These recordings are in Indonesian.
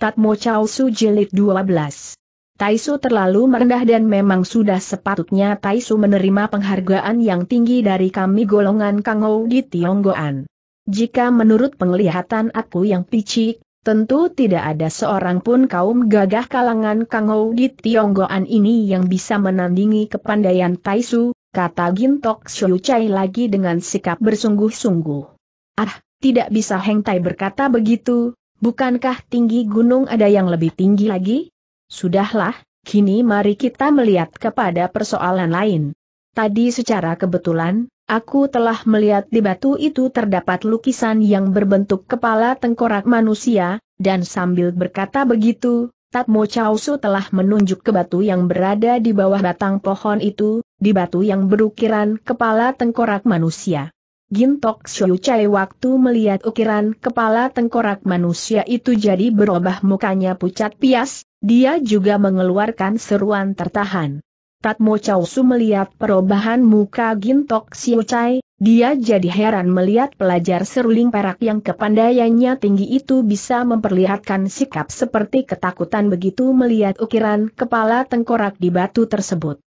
Tatmo Chao Su Jilid 12. Taisu terlalu merendah dan memang sudah sepatutnya Taisu menerima penghargaan yang tinggi dari kami golongan Kangou di Tionggoan. Jika menurut penglihatan aku yang picik, Tentu tidak ada seorang pun kaum gagah kalangan Kangou di Tionggoan ini yang bisa menandingi kepandaian Taisu, kata Gintok Xiu Chai lagi dengan sikap bersungguh-sungguh. Ah, tidak bisa Heng Tai berkata begitu, Bukankah tinggi gunung ada yang lebih tinggi lagi? Sudahlah, kini mari kita melihat kepada persoalan lain. Tadi secara kebetulan, aku telah melihat di batu itu terdapat lukisan yang berbentuk kepala tengkorak manusia, dan sambil berkata begitu, Tatmo Chausu telah menunjuk ke batu yang berada di bawah batang pohon itu, di batu yang berukiran kepala tengkorak manusia. Gintok Xiu Chai waktu melihat ukiran kepala tengkorak manusia itu jadi berubah mukanya pucat pias, dia juga mengeluarkan seruan tertahan. Tatmo Chow Su melihat perubahan muka Gintok Xiu Chai, dia jadi heran melihat pelajar seruling perak yang kepandaiannya tinggi itu bisa memperlihatkan sikap seperti ketakutan begitu melihat ukiran kepala tengkorak di batu tersebut.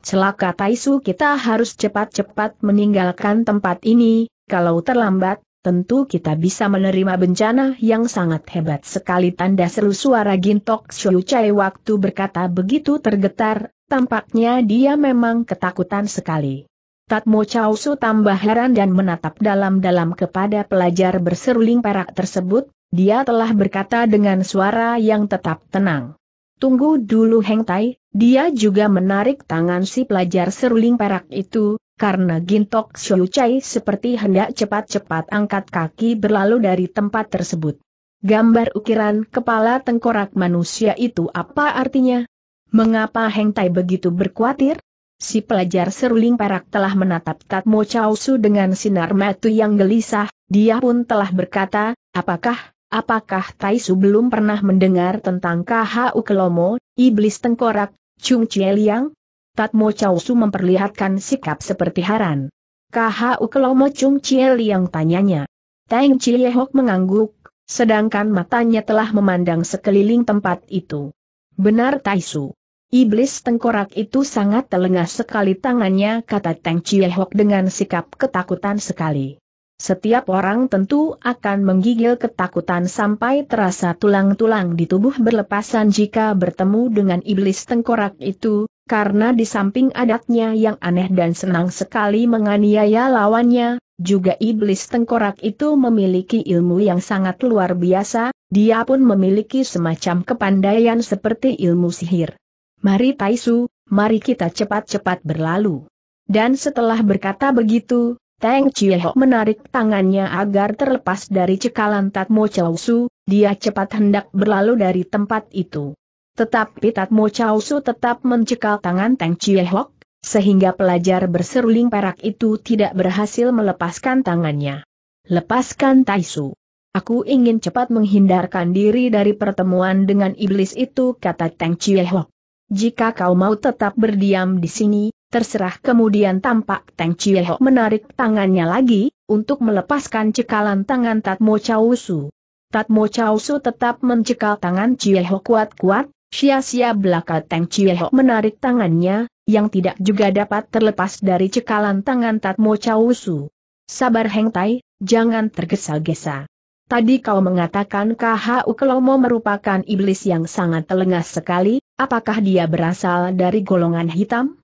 Celaka Taisu kita harus cepat-cepat meninggalkan tempat ini, kalau terlambat, tentu kita bisa menerima bencana yang sangat hebat sekali tanda seru suara Gintok Shouchai waktu berkata begitu tergetar, tampaknya dia memang ketakutan sekali. Tatmo Chausu tambah heran dan menatap dalam-dalam kepada pelajar berseruling perak tersebut, dia telah berkata dengan suara yang tetap tenang. Tunggu dulu Heng Tai, dia juga menarik tangan si pelajar seruling perak itu, karena Gintok Xiu Chai seperti hendak cepat-cepat angkat kaki berlalu dari tempat tersebut. Gambar ukiran kepala tengkorak manusia itu apa artinya? Mengapa Heng Tai begitu berkuatir? Si pelajar seruling perak telah menatap Tatmo Chausu dengan sinar mata yang gelisah, dia pun telah berkata, apakah Apakah Taisu belum pernah mendengar tentang KHU Kelomo, Iblis Tengkorak, Chung Chie Liang? Tatmo Chausu memperlihatkan sikap seperti haran. KHU Kelomo Chung Chie Liang tanyanya. Tang Chie Hok mengangguk, sedangkan matanya telah memandang sekeliling tempat itu. Benar Taisu. Iblis tengkorak itu sangat telengah sekali tangannya kata Tang Chie Hok dengan sikap ketakutan sekali. Setiap orang tentu akan menggigil ketakutan sampai terasa tulang-tulang di tubuh berlepasan jika bertemu dengan iblis tengkorak itu, karena di samping adatnya yang aneh dan senang sekali menganiaya lawannya, juga iblis tengkorak itu memiliki ilmu yang sangat luar biasa, dia pun memiliki semacam kepandaian seperti ilmu sihir. Mari Taisu, mari kita cepat-cepat berlalu. Dan setelah berkata begitu, Tang Chieho menarik tangannya agar terlepas dari cekalan Tatmo Chausu, dia cepat hendak berlalu dari tempat itu. Tetapi Tatmo Chausu tetap mencekal tangan Tang Chieho, sehingga pelajar berseruling perak itu tidak berhasil melepaskan tangannya. Lepaskan Taisu. Aku ingin cepat menghindarkan diri dari pertemuan dengan iblis itu kata Tang Chieho. Jika kau mau tetap berdiam di sini, Terserah kemudian tampak Teng Chieho menarik tangannya lagi, untuk melepaskan cekalan tangan Tatmo Chausu. Tatmo Chausu tetap mencekal tangan Chieho kuat-kuat, sia-sia belaka Teng Chieho menarik tangannya, yang tidak juga dapat terlepas dari cekalan tangan Tatmo Chausu. Sabar Heng Tai, jangan tergesa-gesa. Tadi kau mengatakan KHU Kelomo merupakan iblis yang sangat telengah sekali, apakah dia berasal dari golongan hitam?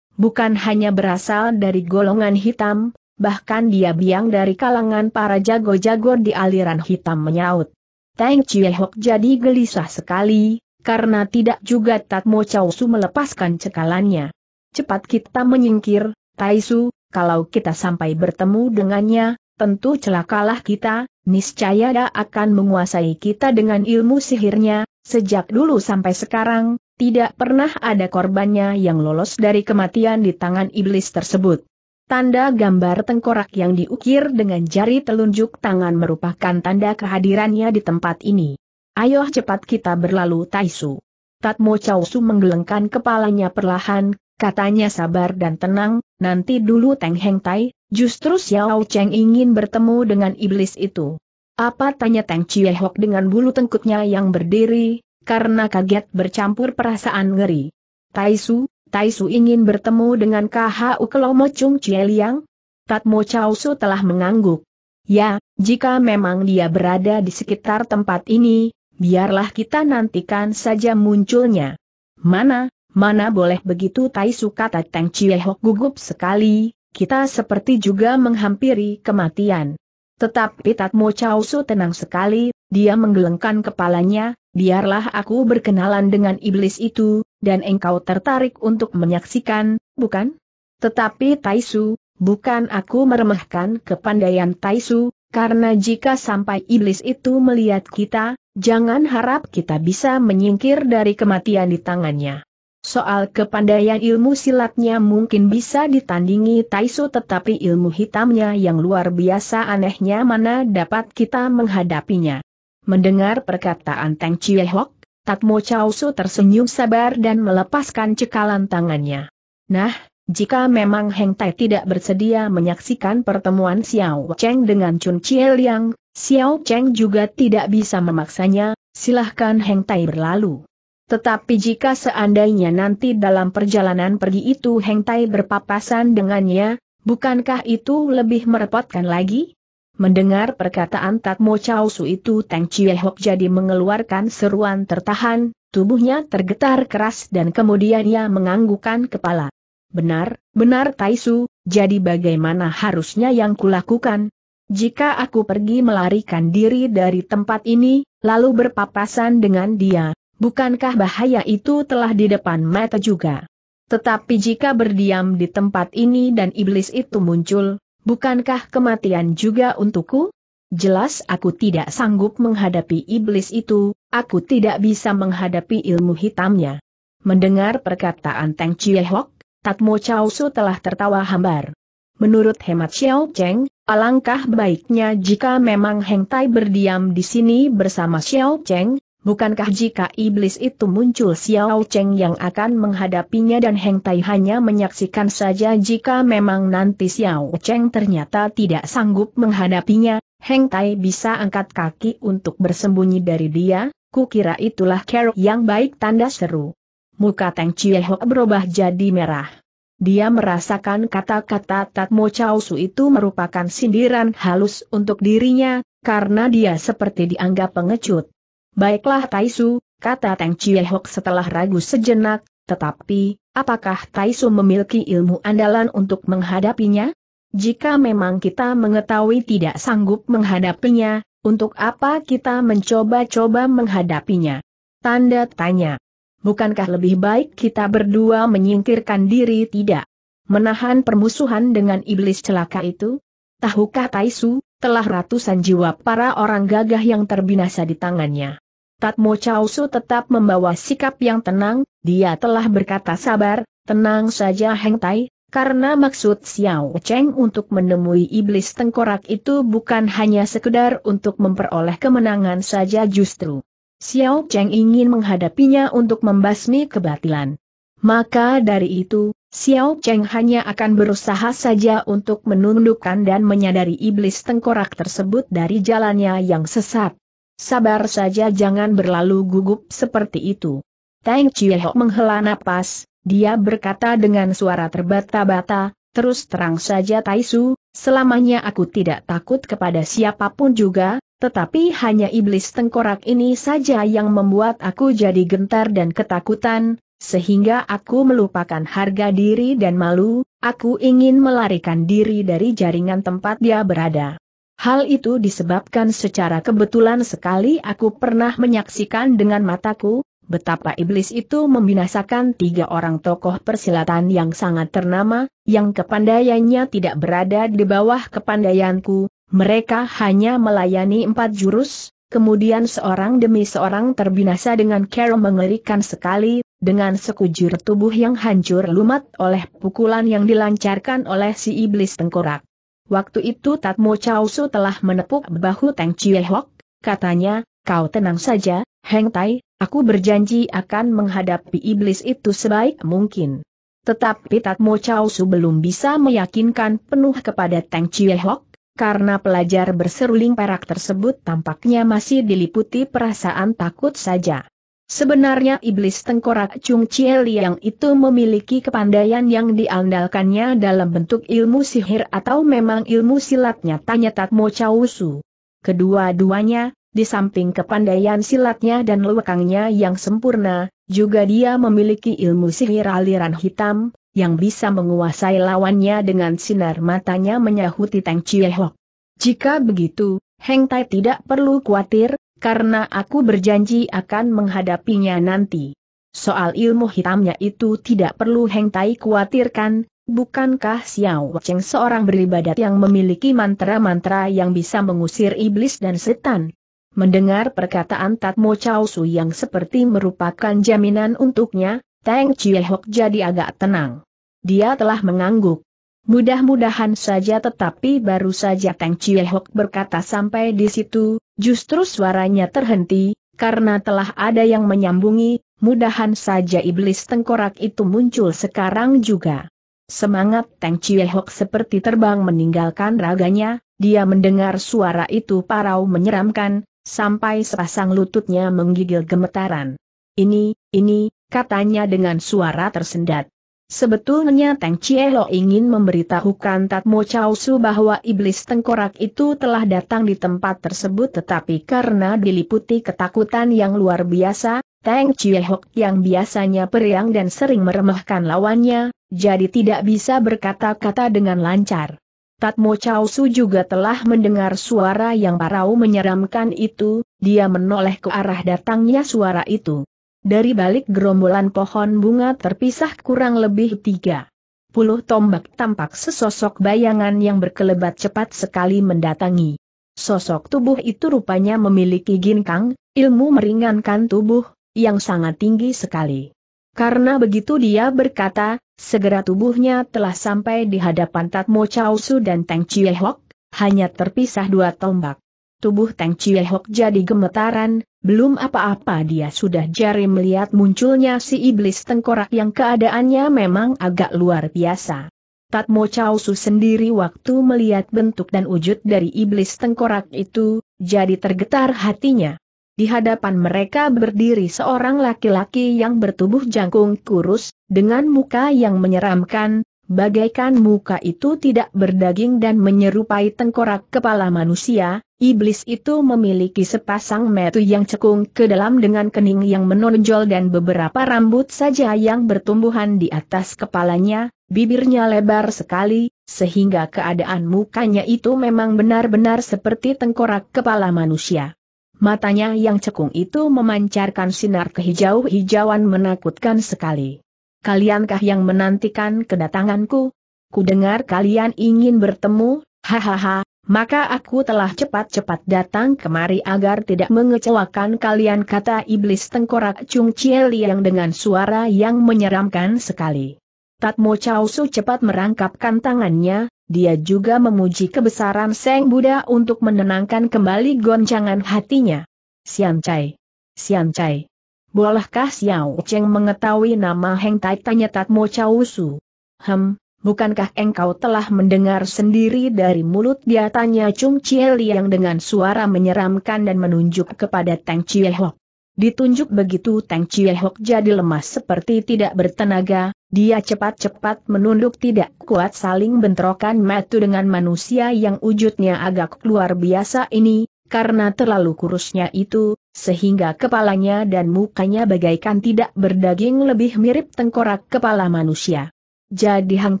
bukan hanya berasal dari golongan hitam, bahkan dia biang dari kalangan para jago-jago di aliran hitam menyaut. Tang Chie Hok jadi gelisah sekali, karena tidak juga Tatmo Chow Su melepaskan cekalannya. Cepat kita menyingkir, Tai Su. kalau kita sampai bertemu dengannya, tentu celakalah kita, niscaya dia akan menguasai kita dengan ilmu sihirnya, sejak dulu sampai sekarang, tidak pernah ada korbannya yang lolos dari kematian di tangan iblis tersebut. Tanda gambar tengkorak yang diukir dengan jari telunjuk tangan merupakan tanda kehadirannya di tempat ini. Ayo cepat kita berlalu Taisu. Tatmo Chausu menggelengkan kepalanya perlahan, katanya sabar dan tenang, nanti dulu Teng Heng Tai, justru Xiao Cheng ingin bertemu dengan iblis itu. Apa tanya Teng Chiehok dengan bulu tengkuknya yang berdiri, karena kaget bercampur perasaan ngeri. Taisu, Taisu ingin bertemu dengan KHU Kelomo Chung Chie Liang? Tatmo Chao Su telah mengangguk. Ya, jika memang dia berada di sekitar tempat ini, biarlah kita nantikan saja munculnya. Mana, mana boleh begitu Taisu kata Teng Chie Hok gugup sekali, kita seperti juga menghampiri kematian. Tetapi Tatmo Chausu tenang sekali, dia menggelengkan kepalanya, biarlah aku berkenalan dengan iblis itu, dan engkau tertarik untuk menyaksikan, bukan? Tetapi Taisu, bukan aku meremehkan kepandaian Taisu, karena jika sampai iblis itu melihat kita, jangan harap kita bisa menyingkir dari kematian di tangannya. Soal kepandaian ilmu silatnya mungkin bisa ditandingi Taisu tetapi ilmu hitamnya yang luar biasa anehnya mana dapat kita menghadapinya. Mendengar perkataan Teng Hok, Tatmo Su tersenyum sabar dan melepaskan cekalan tangannya. Nah, jika memang Heng Tai tidak bersedia menyaksikan pertemuan Xiao Cheng dengan Chun Chie Liang, Xiao Cheng juga tidak bisa memaksanya, silahkan Heng Tai berlalu. Tetapi jika seandainya nanti dalam perjalanan pergi itu Heng Tai berpapasan dengannya, bukankah itu lebih merepotkan lagi? Mendengar perkataan Mo Chow Su itu Teng Chie Hok jadi mengeluarkan seruan tertahan, tubuhnya tergetar keras dan kemudian ia menganggukkan kepala. Benar, benar Tai Su, jadi bagaimana harusnya yang kulakukan? Jika aku pergi melarikan diri dari tempat ini, lalu berpapasan dengan dia, Bukankah bahaya itu telah di depan mata juga? Tetapi jika berdiam di tempat ini dan iblis itu muncul, bukankah kematian juga untukku? Jelas aku tidak sanggup menghadapi iblis itu, aku tidak bisa menghadapi ilmu hitamnya. Mendengar perkataan Teng Hok, Tatmo Chow Su telah tertawa hambar. Menurut hemat Xiao Cheng, alangkah baiknya jika memang Heng Tai berdiam di sini bersama Xiao Cheng, bukankah jika iblis itu muncul Xiao Cheng yang akan menghadapinya dan Heng Tai hanya menyaksikan saja jika memang nanti Xiao Cheng ternyata tidak sanggup menghadapinya, Heng Tai bisa angkat kaki untuk bersembunyi dari dia, kukira itulah Carol yang baik tanda seru. Muka Teng Chieho berubah jadi merah. Dia merasakan kata-kata Tat Mo Chau Su itu merupakan sindiran halus untuk dirinya, karena dia seperti dianggap pengecut. Baiklah Taisu, kata Teng Chiehok setelah ragu sejenak, tetapi, apakah Taisu memiliki ilmu andalan untuk menghadapinya? Jika memang kita mengetahui tidak sanggup menghadapinya, untuk apa kita mencoba-coba menghadapinya? Tanda tanya. Bukankah lebih baik kita berdua menyingkirkan diri tidak? Menahan permusuhan dengan iblis celaka itu? Tahukah Taisu, telah ratusan jiwa para orang gagah yang terbinasa di tangannya. Tatmo Chausu tetap membawa sikap yang tenang, dia telah berkata sabar, tenang saja Heng Tai, karena maksud Xiao Cheng untuk menemui iblis tengkorak itu bukan hanya sekedar untuk memperoleh kemenangan saja justru. Xiao Cheng ingin menghadapinya untuk membasmi kebatilan. Maka dari itu, Xiao Cheng hanya akan berusaha saja untuk menundukkan dan menyadari iblis tengkorak tersebut dari jalannya yang sesat. Sabar saja jangan berlalu gugup seperti itu. Tang Chieho menghela napas, dia berkata dengan suara terbata-bata, terus terang saja Taisu, selamanya aku tidak takut kepada siapapun juga, tetapi hanya iblis tengkorak ini saja yang membuat aku jadi gentar dan ketakutan, sehingga aku melupakan harga diri dan malu, aku ingin melarikan diri dari jaringan tempat dia berada. Hal itu disebabkan secara kebetulan sekali aku pernah menyaksikan dengan mataku, betapa iblis itu membinasakan tiga orang tokoh persilatan yang sangat ternama, yang kepandaiannya tidak berada di bawah kepandaianku, mereka hanya melayani empat jurus, kemudian seorang demi seorang terbinasa dengan cara mengerikan sekali, dengan sekujur tubuh yang hancur lumat oleh pukulan yang dilancarkan oleh si iblis tengkorak. Waktu itu Tatmo Su telah menepuk bahu Teng Chie Hok, katanya, kau tenang saja, Heng Tai, aku berjanji akan menghadapi iblis itu sebaik mungkin. Tetapi Tatmo Su belum bisa meyakinkan penuh kepada Teng Chie Hok, karena pelajar berseruling perak tersebut tampaknya masih diliputi perasaan takut saja. Sebenarnya iblis tengkorak Chung Chie Liang itu memiliki kepandaian yang diandalkannya dalam bentuk ilmu sihir atau memang ilmu silatnya tanya Tatmo Chau Su. Kedua-duanya, di samping kepandaian silatnya dan lewekangnya yang sempurna, juga dia memiliki ilmu sihir aliran hitam, yang bisa menguasai lawannya dengan sinar matanya menyahuti Tang Chie Hok. Jika begitu, Heng Tai tidak perlu khawatir, karena aku berjanji akan menghadapinya nanti. Soal ilmu hitamnya itu tidak perlu Heng Tai khawatirkan, bukankah Xiao Cheng seorang beribadat yang memiliki mantra-mantra yang bisa mengusir iblis dan setan? Mendengar perkataan Tatmo Chao Su yang seperti merupakan jaminan untuknya, Tang Chie Hok jadi agak tenang. Dia telah mengangguk. Mudah-mudahan saja tetapi baru saja Tang Chiehok berkata sampai di situ, justru suaranya terhenti, karena telah ada yang menyambungi, mudahan saja iblis tengkorak itu muncul sekarang juga. Semangat Tang Chiehok seperti terbang meninggalkan raganya, dia mendengar suara itu parau menyeramkan, sampai sepasang lututnya menggigil gemetaran. Ini, ini, katanya dengan suara tersendat. Sebetulnya Teng lo ingin memberitahukan Tatmo Chao Su bahwa iblis tengkorak itu telah datang di tempat tersebut tetapi karena diliputi ketakutan yang luar biasa, Teng Chiehok yang biasanya periang dan sering meremehkan lawannya, jadi tidak bisa berkata-kata dengan lancar. Tatmo Chao Su juga telah mendengar suara yang parau menyeramkan itu, dia menoleh ke arah datangnya suara itu. Dari balik gerombolan pohon bunga terpisah kurang lebih tiga puluh tombak tampak sesosok bayangan yang berkelebat cepat sekali mendatangi. Sosok tubuh itu rupanya memiliki ginkang, ilmu meringankan tubuh, yang sangat tinggi sekali. Karena begitu dia berkata, segera tubuhnya telah sampai di hadapan Tatmo Chausu dan Tang Chiehok, hanya terpisah dua tombak. Tubuh Tang Chiehok jadi gemetaran, belum apa-apa dia sudah jari melihat munculnya si iblis tengkorak yang keadaannya memang agak luar biasa. Tatmo Chausu sendiri waktu melihat bentuk dan wujud dari iblis tengkorak itu, jadi tergetar hatinya. Di hadapan mereka berdiri seorang laki-laki yang bertubuh jangkung kurus, dengan muka yang menyeramkan, bagaikan muka itu tidak berdaging dan menyerupai tengkorak kepala manusia, Iblis itu memiliki sepasang metu yang cekung ke dalam dengan kening yang menonjol dan beberapa rambut saja yang bertumbuhan di atas kepalanya, bibirnya lebar sekali, sehingga keadaan mukanya itu memang benar-benar seperti tengkorak kepala manusia. Matanya yang cekung itu memancarkan sinar kehijau-hijauan menakutkan sekali. Kaliankah yang menantikan kedatanganku? Kudengar kalian ingin bertemu, hahaha, maka aku telah cepat-cepat datang kemari agar tidak mengecewakan kalian kata iblis tengkorak Chung Chie Liang dengan suara yang menyeramkan sekali. Tatmo Chow Su cepat merangkapkan tangannya, dia juga memuji kebesaran Seng Buddha untuk menenangkan kembali goncangan hatinya. Sian Chai. Sian Chai. Bolehkah Xiao Cheng mengetahui nama Heng Tai tanya Tatmo Chow Su? Hem, bukankah engkau telah mendengar sendiri dari mulut dia tanya Chung Chie Liang dengan suara menyeramkan dan menunjuk kepada Tang Chie Hok. Ditunjuk begitu Tang Chie Hok jadi lemas seperti tidak bertenaga, dia cepat-cepat menunduk tidak kuat saling bentrokan matu dengan manusia yang wujudnya agak luar biasa ini, karena terlalu kurusnya itu, sehingga kepalanya dan mukanya bagaikan tidak berdaging lebih mirip tengkorak kepala manusia. Jadi Hang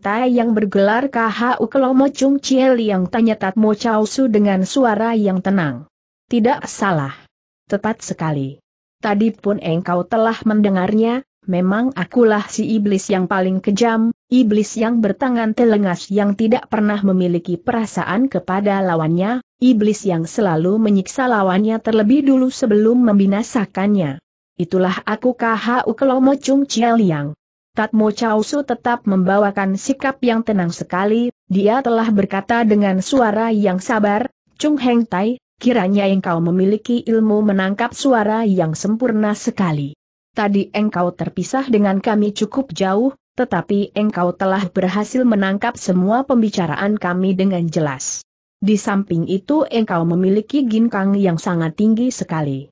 Tai yang bergelar KHU Kelomo Chung Chie Liang tanya Tatmo Chao Su dengan suara yang tenang. Tidak salah. Tepat sekali. Tadi pun engkau telah mendengarnya, memang akulah si iblis yang paling kejam, iblis yang bertangan telengas yang tidak pernah memiliki perasaan kepada lawannya, iblis yang selalu menyiksa lawannya terlebih dulu sebelum membinasakannya. Itulah aku KHU Kelomo Chung Chiel Yang. Tatmo Chausu tetap membawakan sikap yang tenang sekali, dia telah berkata dengan suara yang sabar, Chung Heng Tai, kiranya engkau memiliki ilmu menangkap suara yang sempurna sekali. Tadi engkau terpisah dengan kami cukup jauh, tetapi engkau telah berhasil menangkap semua pembicaraan kami dengan jelas. Di samping itu engkau memiliki ginkang yang sangat tinggi sekali.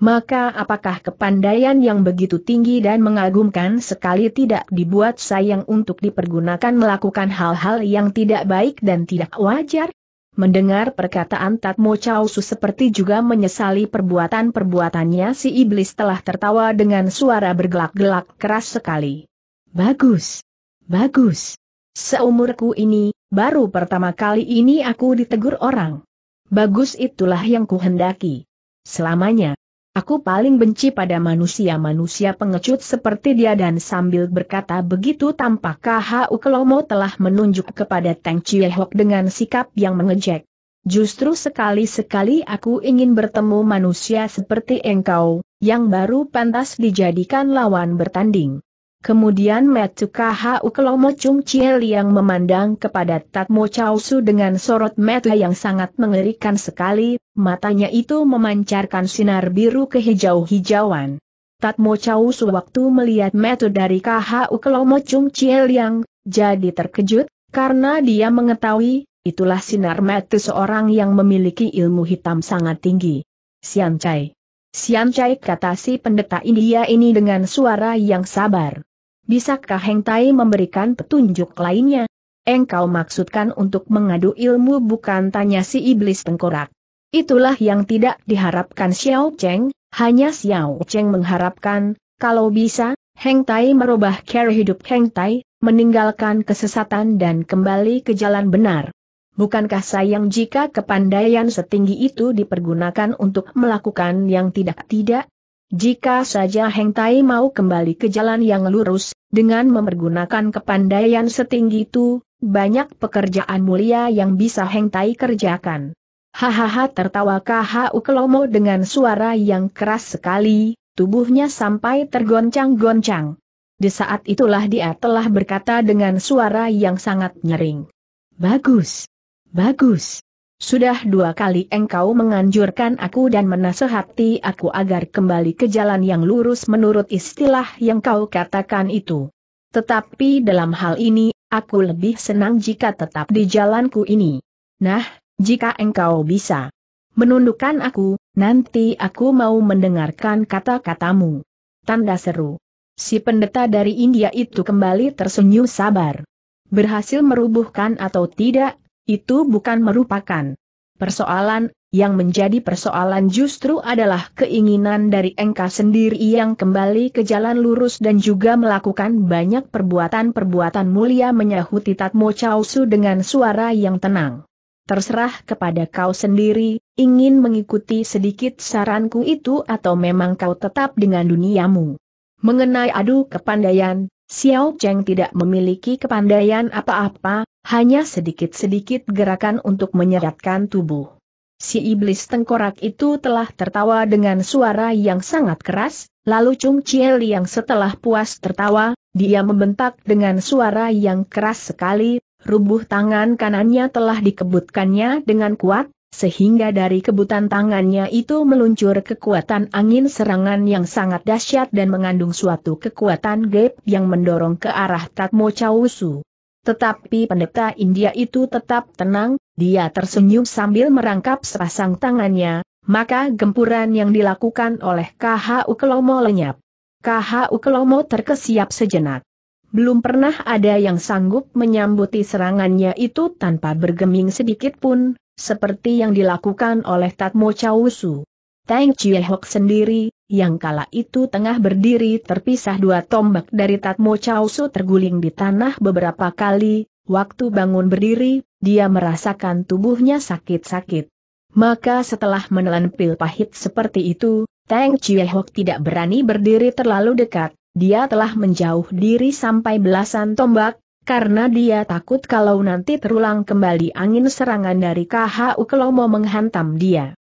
Maka apakah kepandaian yang begitu tinggi dan mengagumkan sekali tidak dibuat sayang untuk dipergunakan melakukan hal-hal yang tidak baik dan tidak wajar? Mendengar perkataan Tatmo Chausu seperti juga menyesali perbuatan-perbuatannya si iblis telah tertawa dengan suara bergelak-gelak keras sekali. Bagus! Bagus! Seumurku ini, baru pertama kali ini aku ditegur orang. Bagus itulah yang kuhendaki. Selamanya. Aku paling benci pada manusia-manusia pengecut seperti dia dan sambil berkata begitu tampak KHU Kelomo telah menunjuk kepada Teng Chiehok dengan sikap yang mengejek. Justru sekali-sekali aku ingin bertemu manusia seperti engkau, yang baru pantas dijadikan lawan bertanding. Kemudian Metsuka Hau Kelomo Chung Chiel yang memandang kepada Tatmo Chao Su dengan sorot mata yang sangat mengerikan sekali, matanya itu memancarkan sinar biru ke hijau hijauan Tatmo Chao Su waktu melihat metu dari Kau Kelomo Chung Chiel yang, jadi terkejut, karena dia mengetahui, itulah sinar metu seorang yang memiliki ilmu hitam sangat tinggi. Sian Chai. Sian Chai kata si pendeta India ini dengan suara yang sabar. Bisakah Heng Tai memberikan petunjuk lainnya? Engkau maksudkan untuk mengadu ilmu bukan tanya si iblis tengkorak. Itulah yang tidak diharapkan Xiao Cheng, hanya Xiao Cheng mengharapkan, kalau bisa, Heng Tai merubah cara hidup Heng Tai, meninggalkan kesesatan dan kembali ke jalan benar. Bukankah sayang jika kepandaian setinggi itu dipergunakan untuk melakukan yang tidak-tidak? Jika saja Heng Tai mau kembali ke jalan yang lurus, dengan memergunakan kepandaian setinggi itu, banyak pekerjaan mulia yang bisa Heng Tai kerjakan. Hahaha tertawa KHU Kelomo dengan suara yang keras sekali, tubuhnya sampai tergoncang-goncang. Di saat itulah dia telah berkata dengan suara yang sangat nyering. Bagus. Bagus. Sudah dua kali engkau menganjurkan aku dan menasehati aku agar kembali ke jalan yang lurus menurut istilah yang kau katakan itu. Tetapi dalam hal ini, aku lebih senang jika tetap di jalanku ini. Nah, jika engkau bisa menundukkan aku, nanti aku mau mendengarkan kata-katamu. Tanda seru. Si pendeta dari India itu kembali tersenyum sabar. Berhasil merubuhkan atau tidak, itu bukan merupakan persoalan, yang menjadi persoalan justru adalah keinginan dari Engkau sendiri yang kembali ke jalan lurus dan juga melakukan banyak perbuatan-perbuatan mulia menyahuti Tatmo Chausu dengan suara yang tenang. Terserah kepada kau sendiri, ingin mengikuti sedikit saranku itu atau memang kau tetap dengan duniamu. Mengenai adu kepandaian, Xiao Cheng tidak memiliki kepandaian apa-apa, hanya sedikit-sedikit gerakan untuk menyeratkan tubuh. Si iblis tengkorak itu telah tertawa dengan suara yang sangat keras, lalu Chung Chiel yang setelah puas tertawa, dia membentak dengan suara yang keras sekali, rubuh tangan kanannya telah dikebutkannya dengan kuat, sehingga dari kebutan tangannya itu meluncur kekuatan angin serangan yang sangat dahsyat dan mengandung suatu kekuatan gap yang mendorong ke arah Tatmo Chausu. Tetapi pendeta India itu tetap tenang, dia tersenyum sambil merangkap sepasang tangannya, maka gempuran yang dilakukan oleh KHU Kelomo lenyap. KHU Kelomo terkesiap sejenak. Belum pernah ada yang sanggup menyambuti serangannya itu tanpa bergeming sedikit pun, seperti yang dilakukan oleh Tatmo Chawusu. Tang Chiehok sendiri, yang kala itu tengah berdiri terpisah dua tombak dari Tatmo Chausu terguling di tanah beberapa kali, waktu bangun berdiri, dia merasakan tubuhnya sakit-sakit. Maka setelah menelan pil pahit seperti itu, Teng Chiehok tidak berani berdiri terlalu dekat, dia telah menjauh diri sampai belasan tombak, karena dia takut kalau nanti terulang kembali angin serangan dari KHU Kelomo menghantam dia.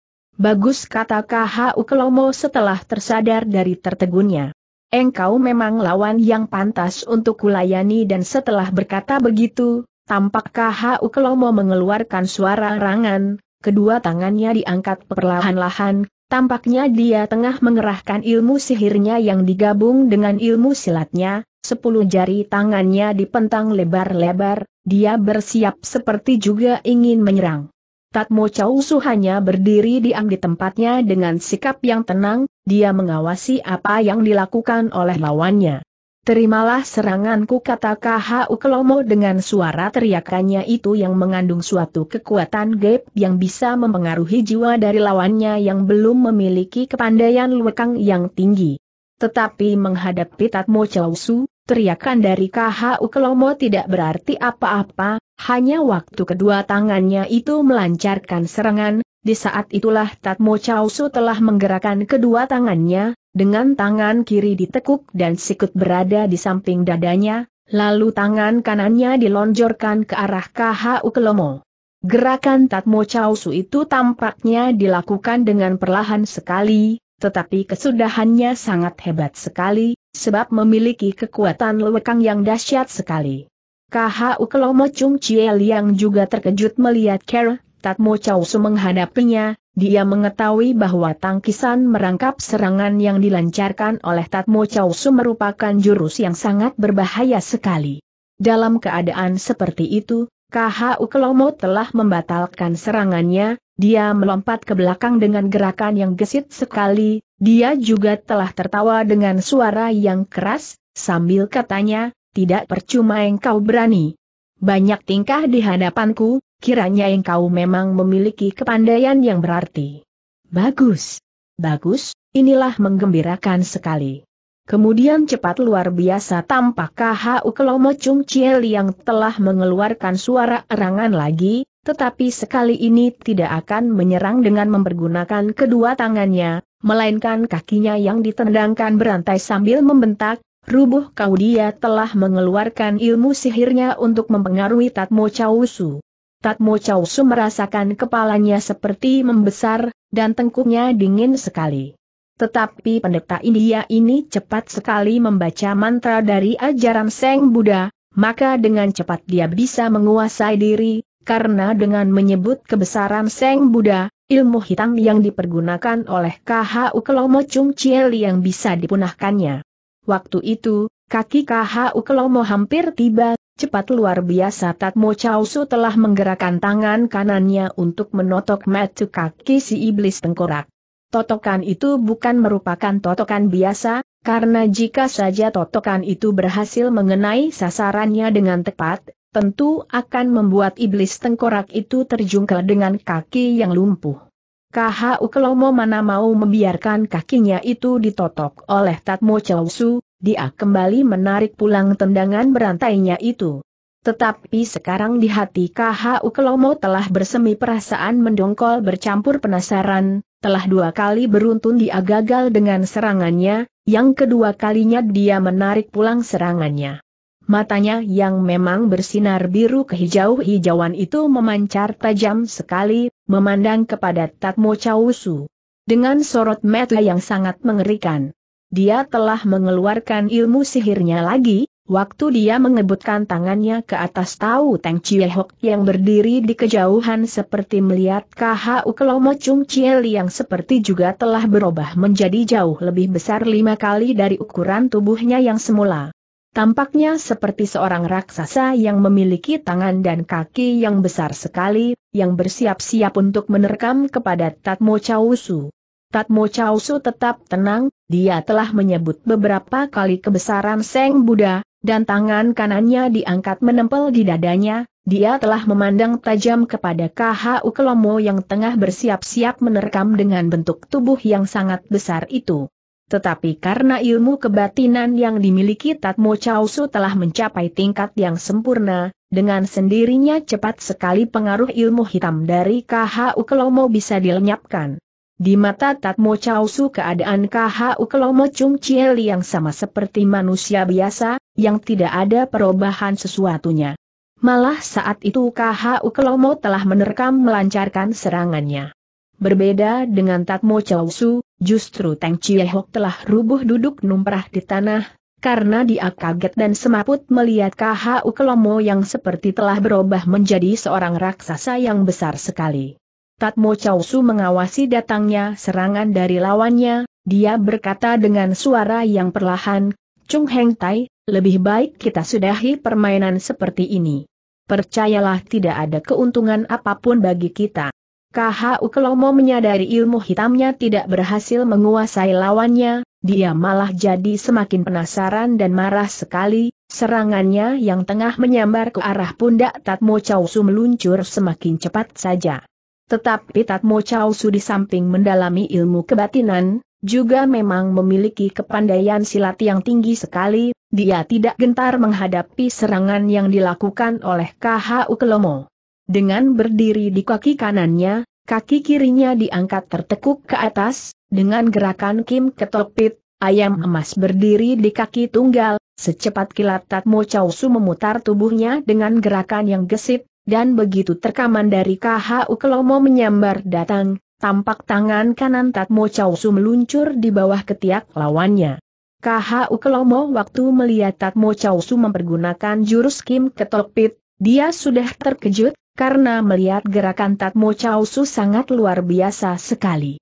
Bagus kata KHU Kelomo setelah tersadar dari tertegunnya. Engkau memang lawan yang pantas untuk kulayani dan setelah berkata begitu, tampak KHU Kelomo mengeluarkan suara rangan, kedua tangannya diangkat perlahan-lahan, tampaknya dia tengah mengerahkan ilmu sihirnya yang digabung dengan ilmu silatnya, sepuluh jari tangannya dipentang lebar-lebar, dia bersiap seperti juga ingin menyerang. Tatmo Chausu hanya berdiri diam di tempatnya dengan sikap yang tenang, dia mengawasi apa yang dilakukan oleh lawannya. Terimalah seranganku kata KHU Kelomo dengan suara teriakannya itu yang mengandung suatu kekuatan gap yang bisa mempengaruhi jiwa dari lawannya yang belum memiliki kepandaian lekang yang tinggi. Tetapi menghadapi Tatmo Chausu, Teriakan dari KHU Kelomo tidak berarti apa-apa, hanya waktu kedua tangannya itu melancarkan serangan, di saat itulah Tatmo Chausu telah menggerakkan kedua tangannya, dengan tangan kiri ditekuk dan sikut berada di samping dadanya, lalu tangan kanannya dilonjorkan ke arah KHU Kelomo. Gerakan Tatmo Chausu itu tampaknya dilakukan dengan perlahan sekali, tetapi kesudahannya sangat hebat sekali, sebab memiliki kekuatan lewekang yang dahsyat sekali. KHU Kelomo Chung Chie Liang juga terkejut melihat Kerr, Tatmo Chau Su menghadapinya, dia mengetahui bahwa tangkisan merangkap serangan yang dilancarkan oleh Tatmo Chau Su merupakan jurus yang sangat berbahaya sekali. Dalam keadaan seperti itu, KHU Kelomo telah membatalkan serangannya, dia melompat ke belakang dengan gerakan yang gesit sekali, dia juga telah tertawa dengan suara yang keras, sambil katanya, tidak percuma engkau berani. Banyak tingkah di hadapanku, kiranya engkau memang memiliki kepandaian yang berarti. Bagus. Bagus, inilah menggembirakan sekali. Kemudian cepat luar biasa tampak KHU Kelomo Chung Chiel yang telah mengeluarkan suara erangan lagi, tetapi sekali ini tidak akan menyerang dengan mempergunakan kedua tangannya, melainkan kakinya yang ditendangkan berantai sambil membentak, rubuh kau dia telah mengeluarkan ilmu sihirnya untuk mempengaruhi Tatmo Chausu. Tatmo Chausu merasakan kepalanya seperti membesar, dan tengkuknya dingin sekali. Tetapi pendeta India ini cepat sekali membaca mantra dari ajaran Seng Buddha, maka dengan cepat dia bisa menguasai diri, karena dengan menyebut kebesaran Seng Buddha, ilmu hitam yang dipergunakan oleh KHU Kelomo Chung Chieli yang bisa dipunahkannya. Waktu itu, kaki KHU Kelomo hampir tiba, cepat luar biasa Tatmo Chausu telah menggerakkan tangan kanannya untuk menotok metu kaki si iblis tengkorak totokan itu bukan merupakan totokan biasa, karena jika saja totokan itu berhasil mengenai sasarannya dengan tepat, tentu akan membuat iblis tengkorak itu terjungkel dengan kaki yang lumpuh. KHU Kelomo mana mau membiarkan kakinya itu ditotok oleh Tatmo Chausu, dia kembali menarik pulang tendangan berantainya itu. Tetapi sekarang di hati KHU Kelomo telah bersemi perasaan mendongkol bercampur penasaran, telah dua kali beruntun dia gagal dengan serangannya, yang kedua kalinya dia menarik pulang serangannya. Matanya yang memang bersinar biru kehijau-hijauan itu memancar tajam sekali, memandang kepada Tatmo Chausu. Dengan sorot mata yang sangat mengerikan. Dia telah mengeluarkan ilmu sihirnya lagi, Waktu dia mengebutkan tangannya ke atas tahu Tang Chie Hok yang berdiri di kejauhan seperti melihat KHU Kelomo Chung Chie yang seperti juga telah berubah menjadi jauh lebih besar lima kali dari ukuran tubuhnya yang semula. Tampaknya seperti seorang raksasa yang memiliki tangan dan kaki yang besar sekali, yang bersiap-siap untuk menerkam kepada Tatmo Chausu. Tatmo Chausu tetap tenang, dia telah menyebut beberapa kali kebesaran Seng Buddha, dan tangan kanannya diangkat menempel di dadanya, dia telah memandang tajam kepada KHU Kelomo yang tengah bersiap-siap menerkam dengan bentuk tubuh yang sangat besar itu. Tetapi karena ilmu kebatinan yang dimiliki Tatmo Chausu telah mencapai tingkat yang sempurna, dengan sendirinya cepat sekali pengaruh ilmu hitam dari KHU Kelomo bisa dilenyapkan. Di mata Tatmo Chausu keadaan KHU Kelomo Chung Li yang sama seperti manusia biasa, yang tidak ada perubahan sesuatunya. Malah saat itu KHU Kelomo telah menerkam melancarkan serangannya. Berbeda dengan Tatmo Chausu, justru Teng Chiehok telah rubuh duduk numprah di tanah, karena dia kaget dan semaput melihat KHU Kelomo yang seperti telah berubah menjadi seorang raksasa yang besar sekali. Tatmo Chausu mengawasi datangnya serangan dari lawannya, dia berkata dengan suara yang perlahan, Chung Heng Tai, lebih baik kita sudahi permainan seperti ini. Percayalah tidak ada keuntungan apapun bagi kita. KHU Kelomo menyadari ilmu hitamnya tidak berhasil menguasai lawannya, dia malah jadi semakin penasaran dan marah sekali, serangannya yang tengah menyambar ke arah pundak Tatmo Chausu meluncur semakin cepat saja. Tetapi Tatmo Chow Su di samping mendalami ilmu kebatinan, juga memang memiliki kepandaian silat yang tinggi sekali, dia tidak gentar menghadapi serangan yang dilakukan oleh KHU Kelomo. Dengan berdiri di kaki kanannya, kaki kirinya diangkat tertekuk ke atas, dengan gerakan Kim Ketopit, ayam emas berdiri di kaki tunggal, secepat kilat Tatmo Chausu memutar tubuhnya dengan gerakan yang gesit, dan begitu terkaman dari KHU Kelomo menyambar datang, tampak tangan kanan Tatmo Chausu meluncur di bawah ketiak lawannya. KHU Kelomo waktu melihat Tatmo Chausu mempergunakan jurus Kim Ketopit, dia sudah terkejut, karena melihat gerakan Tatmo Chausu sangat luar biasa sekali.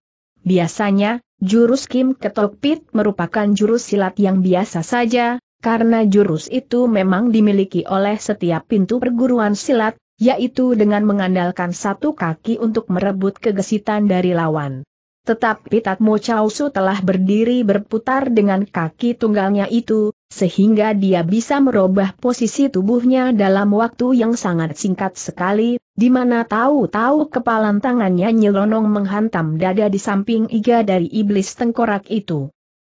Biasanya, jurus Kim Ketopit merupakan jurus silat yang biasa saja, karena jurus itu memang dimiliki oleh setiap pintu perguruan silat, yaitu dengan mengandalkan satu kaki untuk merebut kegesitan dari lawan. Tetapi Tatmo Chausu telah berdiri berputar dengan kaki tunggalnya itu, sehingga dia bisa merubah posisi tubuhnya dalam waktu yang sangat singkat sekali, di mana tahu-tahu kepalan tangannya nyelonong menghantam dada di samping iga dari iblis tengkorak itu.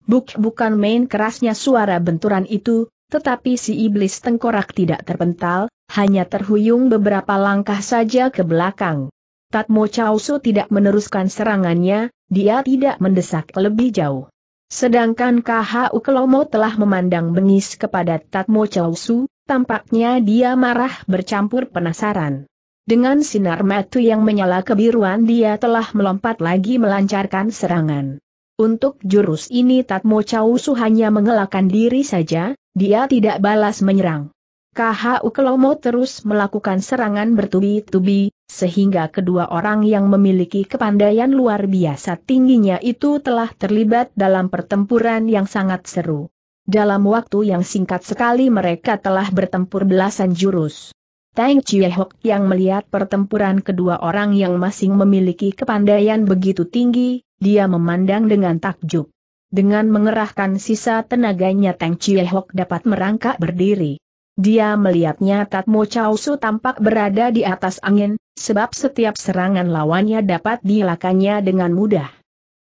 Buk bukan main kerasnya suara benturan itu, tetapi si iblis tengkorak tidak terpental, hanya terhuyung beberapa langkah saja ke belakang. Tatmo Chausu tidak meneruskan serangannya, dia tidak mendesak lebih jauh. Sedangkan KHU Kelomo telah memandang bengis kepada Tatmo Chausu, tampaknya dia marah bercampur penasaran. Dengan sinar mata yang menyala kebiruan dia telah melompat lagi melancarkan serangan. Untuk jurus ini Tatmo Chausu hanya mengelakkan diri saja, dia tidak balas menyerang. KHU Kelomo terus melakukan serangan bertubi-tubi, sehingga kedua orang yang memiliki kepandaian luar biasa tingginya itu telah terlibat dalam pertempuran yang sangat seru. Dalam waktu yang singkat sekali mereka telah bertempur belasan jurus. Tang Chiehok yang melihat pertempuran kedua orang yang masing memiliki kepandaian begitu tinggi, dia memandang dengan takjub. Dengan mengerahkan sisa tenaganya Tang Chiehok dapat merangkak berdiri. Dia melihatnya Tatmo Su tampak berada di atas angin, sebab setiap serangan lawannya dapat dilakannya dengan mudah.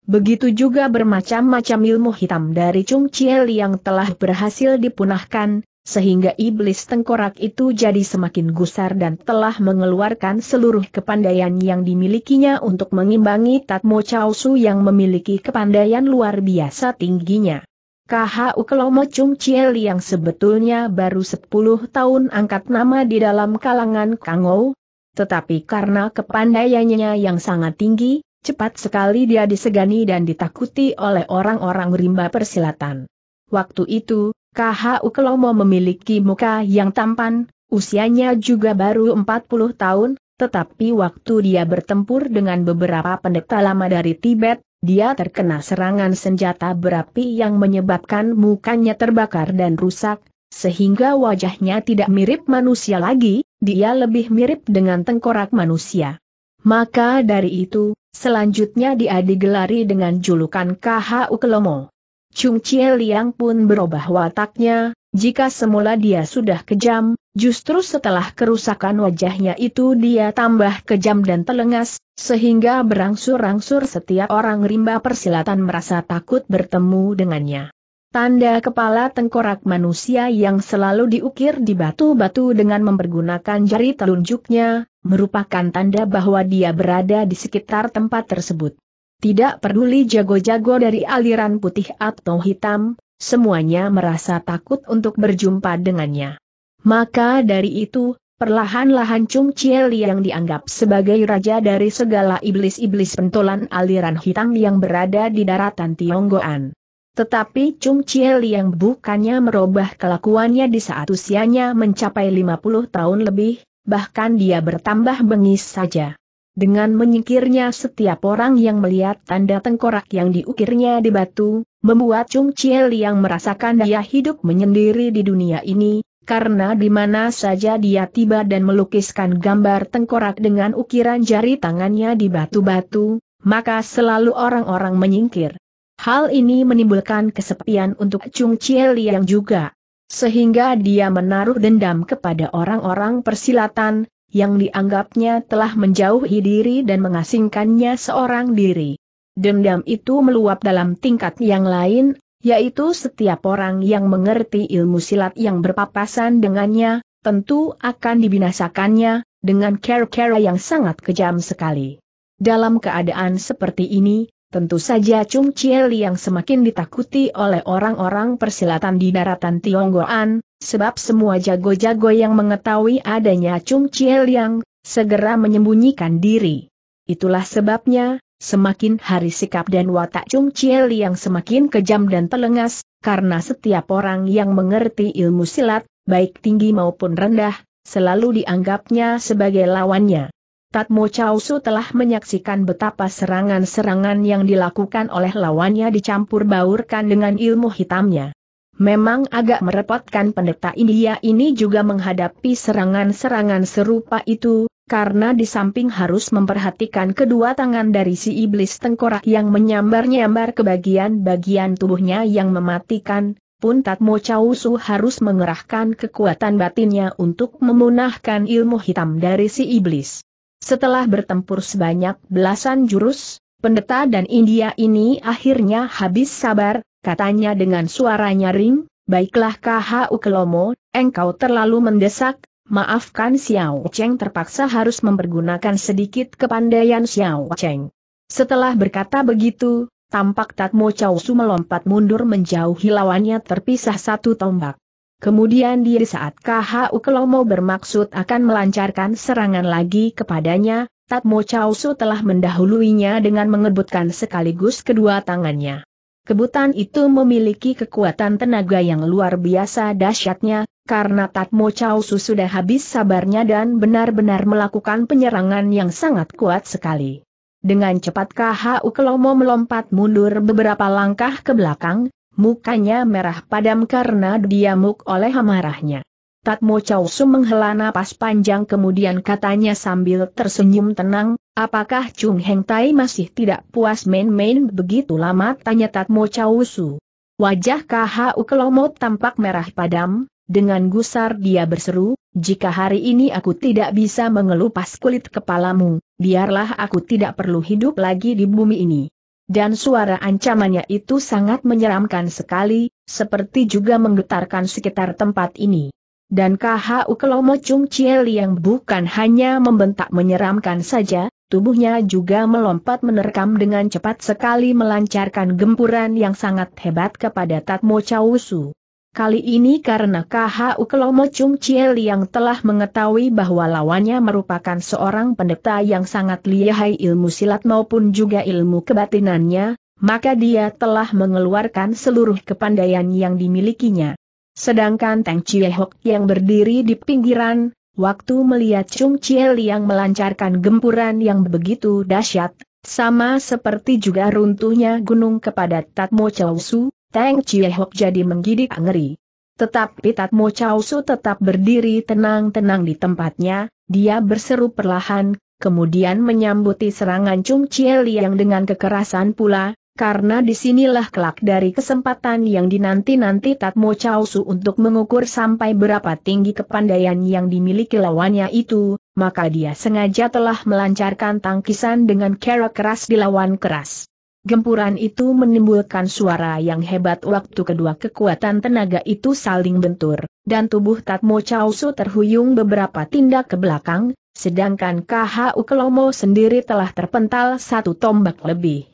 Begitu juga bermacam-macam ilmu hitam dari Chung Chiel yang telah berhasil dipunahkan, sehingga iblis tengkorak itu jadi semakin gusar dan telah mengeluarkan seluruh kepandaian yang dimilikinya untuk mengimbangi Tatmo Su yang memiliki kepandaian luar biasa tingginya. KHU Kelomo Chung Chiel yang sebetulnya baru 10 tahun angkat nama di dalam kalangan Kangou, tetapi karena kepandaiannya yang sangat tinggi, cepat sekali dia disegani dan ditakuti oleh orang-orang rimba persilatan. Waktu itu, KHU Kelomo memiliki muka yang tampan, usianya juga baru 40 tahun, tetapi waktu dia bertempur dengan beberapa pendeta lama dari Tibet, dia terkena serangan senjata berapi yang menyebabkan mukanya terbakar dan rusak, sehingga wajahnya tidak mirip manusia lagi, dia lebih mirip dengan tengkorak manusia. Maka dari itu, selanjutnya dia digelari dengan julukan KHU Kelomo. Chung Chie Liang pun berubah wataknya, jika semula dia sudah kejam, justru setelah kerusakan wajahnya itu dia tambah kejam dan telengas, sehingga berangsur-angsur setiap orang rimba persilatan merasa takut bertemu dengannya. Tanda kepala tengkorak manusia yang selalu diukir di batu-batu dengan mempergunakan jari telunjuknya, merupakan tanda bahwa dia berada di sekitar tempat tersebut. Tidak peduli jago-jago dari aliran putih atau hitam, semuanya merasa takut untuk berjumpa dengannya. Maka dari itu, perlahan-lahan Chung Chie yang dianggap sebagai raja dari segala iblis-iblis pentolan aliran hitam yang berada di daratan Tionggoan. Tetapi Chung Chie yang bukannya merubah kelakuannya di saat usianya mencapai 50 tahun lebih, bahkan dia bertambah bengis saja. Dengan menyingkirnya setiap orang yang melihat tanda tengkorak yang diukirnya di batu, membuat Chung Chie yang merasakan dia hidup menyendiri di dunia ini, karena di mana saja dia tiba dan melukiskan gambar tengkorak dengan ukiran jari tangannya di batu-batu, maka selalu orang-orang menyingkir. Hal ini menimbulkan kesepian untuk Chung Chie yang juga. Sehingga dia menaruh dendam kepada orang-orang persilatan, yang dianggapnya telah menjauhi diri dan mengasingkannya seorang diri. Dendam itu meluap dalam tingkat yang lain, yaitu setiap orang yang mengerti ilmu silat yang berpapasan dengannya, tentu akan dibinasakannya, dengan cara-cara yang sangat kejam sekali. Dalam keadaan seperti ini, tentu saja Chung Chieli yang semakin ditakuti oleh orang-orang persilatan di daratan Tionggoan, sebab semua jago-jago yang mengetahui adanya Chung Chieli yang segera menyembunyikan diri. Itulah sebabnya, Semakin hari sikap dan watak Chung Chie yang semakin kejam dan telengas, karena setiap orang yang mengerti ilmu silat, baik tinggi maupun rendah, selalu dianggapnya sebagai lawannya. Tatmo Chausu telah menyaksikan betapa serangan-serangan yang dilakukan oleh lawannya dicampur baurkan dengan ilmu hitamnya. Memang agak merepotkan pendeta India ini juga menghadapi serangan-serangan serupa itu, karena di samping harus memperhatikan kedua tangan dari si iblis tengkorak yang menyambar-nyambar ke bagian-bagian tubuhnya yang mematikan, pun Tatmo Chausu harus mengerahkan kekuatan batinnya untuk memunahkan ilmu hitam dari si iblis. Setelah bertempur sebanyak belasan jurus, pendeta dan India ini akhirnya habis sabar, katanya dengan suara nyaring, Baiklah KHU Kelomo, engkau terlalu mendesak, Maafkan Xiao Cheng terpaksa harus mempergunakan sedikit kepandaian Xiao Cheng. Setelah berkata begitu, tampak Tatmo Chow Su melompat mundur menjauhi lawannya terpisah satu tombak. Kemudian di saat KHU Kelomo bermaksud akan melancarkan serangan lagi kepadanya, Tatmo Chow Su telah mendahuluinya dengan mengebutkan sekaligus kedua tangannya. Kebutan itu memiliki kekuatan tenaga yang luar biasa dahsyatnya, karena Tatmo Chausu sudah habis sabarnya dan benar-benar melakukan penyerangan yang sangat kuat sekali. Dengan cepat KHU Kelomo melompat mundur beberapa langkah ke belakang, mukanya merah padam karena diamuk oleh amarahnya. Tatmo Chow Su menghela napas panjang kemudian katanya sambil tersenyum tenang, apakah Chung Heng Tai masih tidak puas main-main begitu lama tanya Tatmo Chow Su. Wajah KHU Ukelomot tampak merah padam, dengan gusar dia berseru, jika hari ini aku tidak bisa mengelupas kulit kepalamu, biarlah aku tidak perlu hidup lagi di bumi ini. Dan suara ancamannya itu sangat menyeramkan sekali, seperti juga menggetarkan sekitar tempat ini. Dan KHU Kelomo Chung Chiel yang bukan hanya membentak menyeramkan saja, tubuhnya juga melompat menerkam dengan cepat sekali melancarkan gempuran yang sangat hebat kepada Tatmo Chausu. Kali ini karena KHU Kelomo Chung Chiel yang telah mengetahui bahwa lawannya merupakan seorang pendeta yang sangat lihai ilmu silat maupun juga ilmu kebatinannya, maka dia telah mengeluarkan seluruh kepandaian yang dimilikinya. Sedangkan Tang Chie Hok yang berdiri di pinggiran, waktu melihat Chung Chie yang melancarkan gempuran yang begitu dahsyat, sama seperti juga runtuhnya gunung kepada Tatmo Chausu Tang Teng Hok jadi menggidik ngeri. Tetapi Tatmo Chausu tetap berdiri tenang-tenang di tempatnya, dia berseru perlahan, kemudian menyambuti serangan Chung Chie yang dengan kekerasan pula, karena disinilah kelak dari kesempatan yang dinanti-nanti Tatmo Chausu untuk mengukur sampai berapa tinggi kepandaian yang dimiliki lawannya itu, maka dia sengaja telah melancarkan tangkisan dengan kera keras di lawan keras. Gempuran itu menimbulkan suara yang hebat waktu kedua kekuatan tenaga itu saling bentur, dan tubuh Tatmo Chausu terhuyung beberapa tindak ke belakang, sedangkan KHU Kelomo sendiri telah terpental satu tombak lebih.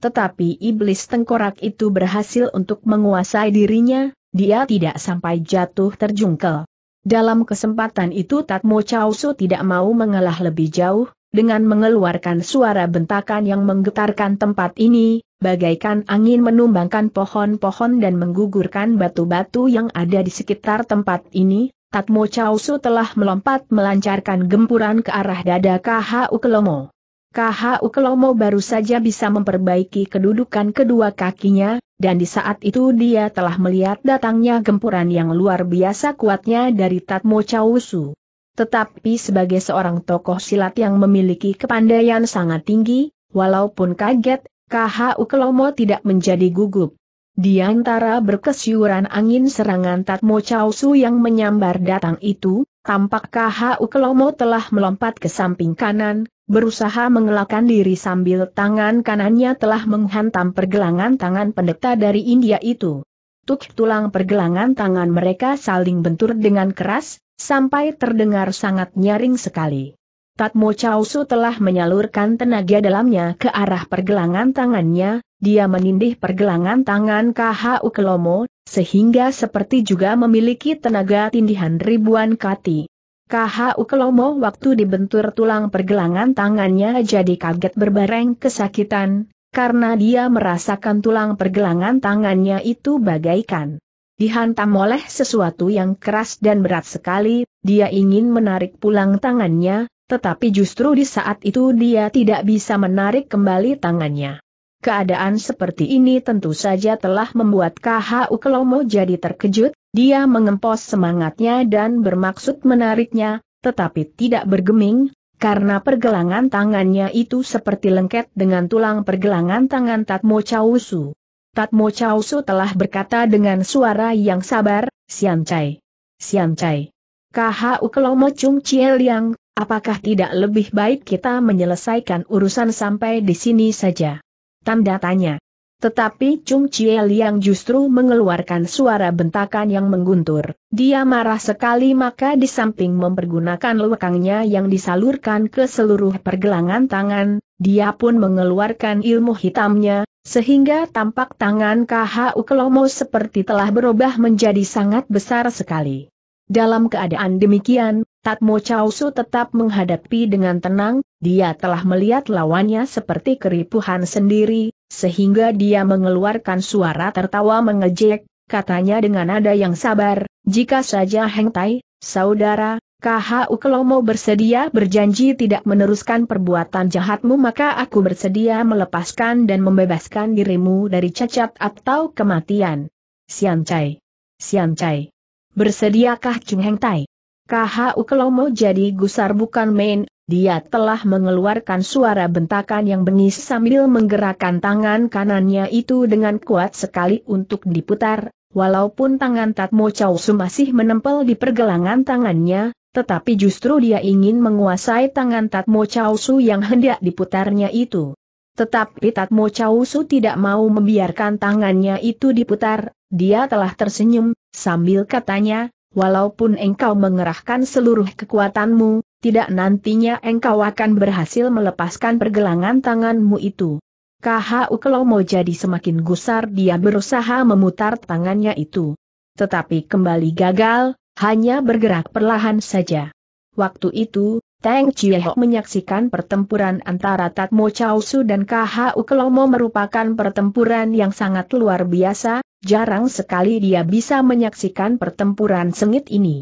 Tetapi iblis tengkorak itu berhasil untuk menguasai dirinya, dia tidak sampai jatuh terjungkel. Dalam kesempatan itu Tatmo Chausu tidak mau mengalah lebih jauh, dengan mengeluarkan suara bentakan yang menggetarkan tempat ini, bagaikan angin menumbangkan pohon-pohon dan menggugurkan batu-batu yang ada di sekitar tempat ini, Tatmo Chausu telah melompat melancarkan gempuran ke arah dada KHU Kelomo. KHU Kelomo baru saja bisa memperbaiki kedudukan kedua kakinya, dan di saat itu dia telah melihat datangnya gempuran yang luar biasa kuatnya dari Tatmo Chausu. Tetapi sebagai seorang tokoh silat yang memiliki kepandaian sangat tinggi, walaupun kaget, KHU Kelomo tidak menjadi gugup. Di antara berkesyuran angin serangan Tatmo Chausu yang menyambar datang itu, tampak KHU Kelomo telah melompat ke samping kanan, berusaha mengelakkan diri sambil tangan kanannya telah menghantam pergelangan tangan pendeta dari India itu. Tuk tulang pergelangan tangan mereka saling bentur dengan keras, sampai terdengar sangat nyaring sekali. Tatmo Chausu telah menyalurkan tenaga dalamnya ke arah pergelangan tangannya, dia menindih pergelangan tangan KHU Kelomo, sehingga seperti juga memiliki tenaga tindihan ribuan kati. KHU Kelomo waktu dibentur tulang pergelangan tangannya jadi kaget berbareng kesakitan, karena dia merasakan tulang pergelangan tangannya itu bagaikan dihantam oleh sesuatu yang keras dan berat sekali, dia ingin menarik pulang tangannya, tetapi justru di saat itu dia tidak bisa menarik kembali tangannya. Keadaan seperti ini tentu saja telah membuat KHU Kelomo jadi terkejut, dia mengempos semangatnya dan bermaksud menariknya, tetapi tidak bergeming, karena pergelangan tangannya itu seperti lengket dengan tulang pergelangan tangan Tatmo Chausu. Tatmo Chausu telah berkata dengan suara yang sabar, Sian Chai. Sian Chai. KHU Kelomo Chung Chiel Yang, apakah tidak lebih baik kita menyelesaikan urusan sampai di sini saja? Tanda tanya. Tetapi Chung Chie Liang justru mengeluarkan suara bentakan yang mengguntur. Dia marah sekali maka di samping mempergunakan lekangnya yang disalurkan ke seluruh pergelangan tangan, dia pun mengeluarkan ilmu hitamnya, sehingga tampak tangan KHU Kelomo seperti telah berubah menjadi sangat besar sekali. Dalam keadaan demikian, Tatmo Chausu tetap menghadapi dengan tenang, dia telah melihat lawannya seperti keripuhan sendiri, sehingga dia mengeluarkan suara tertawa mengejek, katanya dengan nada yang sabar, jika saja Heng Tai, saudara, KHU Kelomo bersedia berjanji tidak meneruskan perbuatan jahatmu maka aku bersedia melepaskan dan membebaskan dirimu dari cacat atau kematian. Sian Chai. Sian Chai. Bersediakah Cung Heng Tai? KHU Kelomo jadi gusar bukan main, dia telah mengeluarkan suara bentakan yang bengis sambil menggerakkan tangan kanannya itu dengan kuat sekali untuk diputar, walaupun tangan Tatmo Chow masih menempel di pergelangan tangannya, tetapi justru dia ingin menguasai tangan Tatmo Chow yang hendak diputarnya itu. Tetapi Tatmo Chow tidak mau membiarkan tangannya itu diputar, dia telah tersenyum, sambil katanya, Walaupun engkau mengerahkan seluruh kekuatanmu, tidak nantinya engkau akan berhasil melepaskan pergelangan tanganmu itu. KHU kalau mau jadi semakin gusar dia berusaha memutar tangannya itu. Tetapi kembali gagal, hanya bergerak perlahan saja. Waktu itu, Teng Chieho menyaksikan pertempuran antara Tatmo Chausu dan KHU Kelomo merupakan pertempuran yang sangat luar biasa, jarang sekali dia bisa menyaksikan pertempuran sengit ini.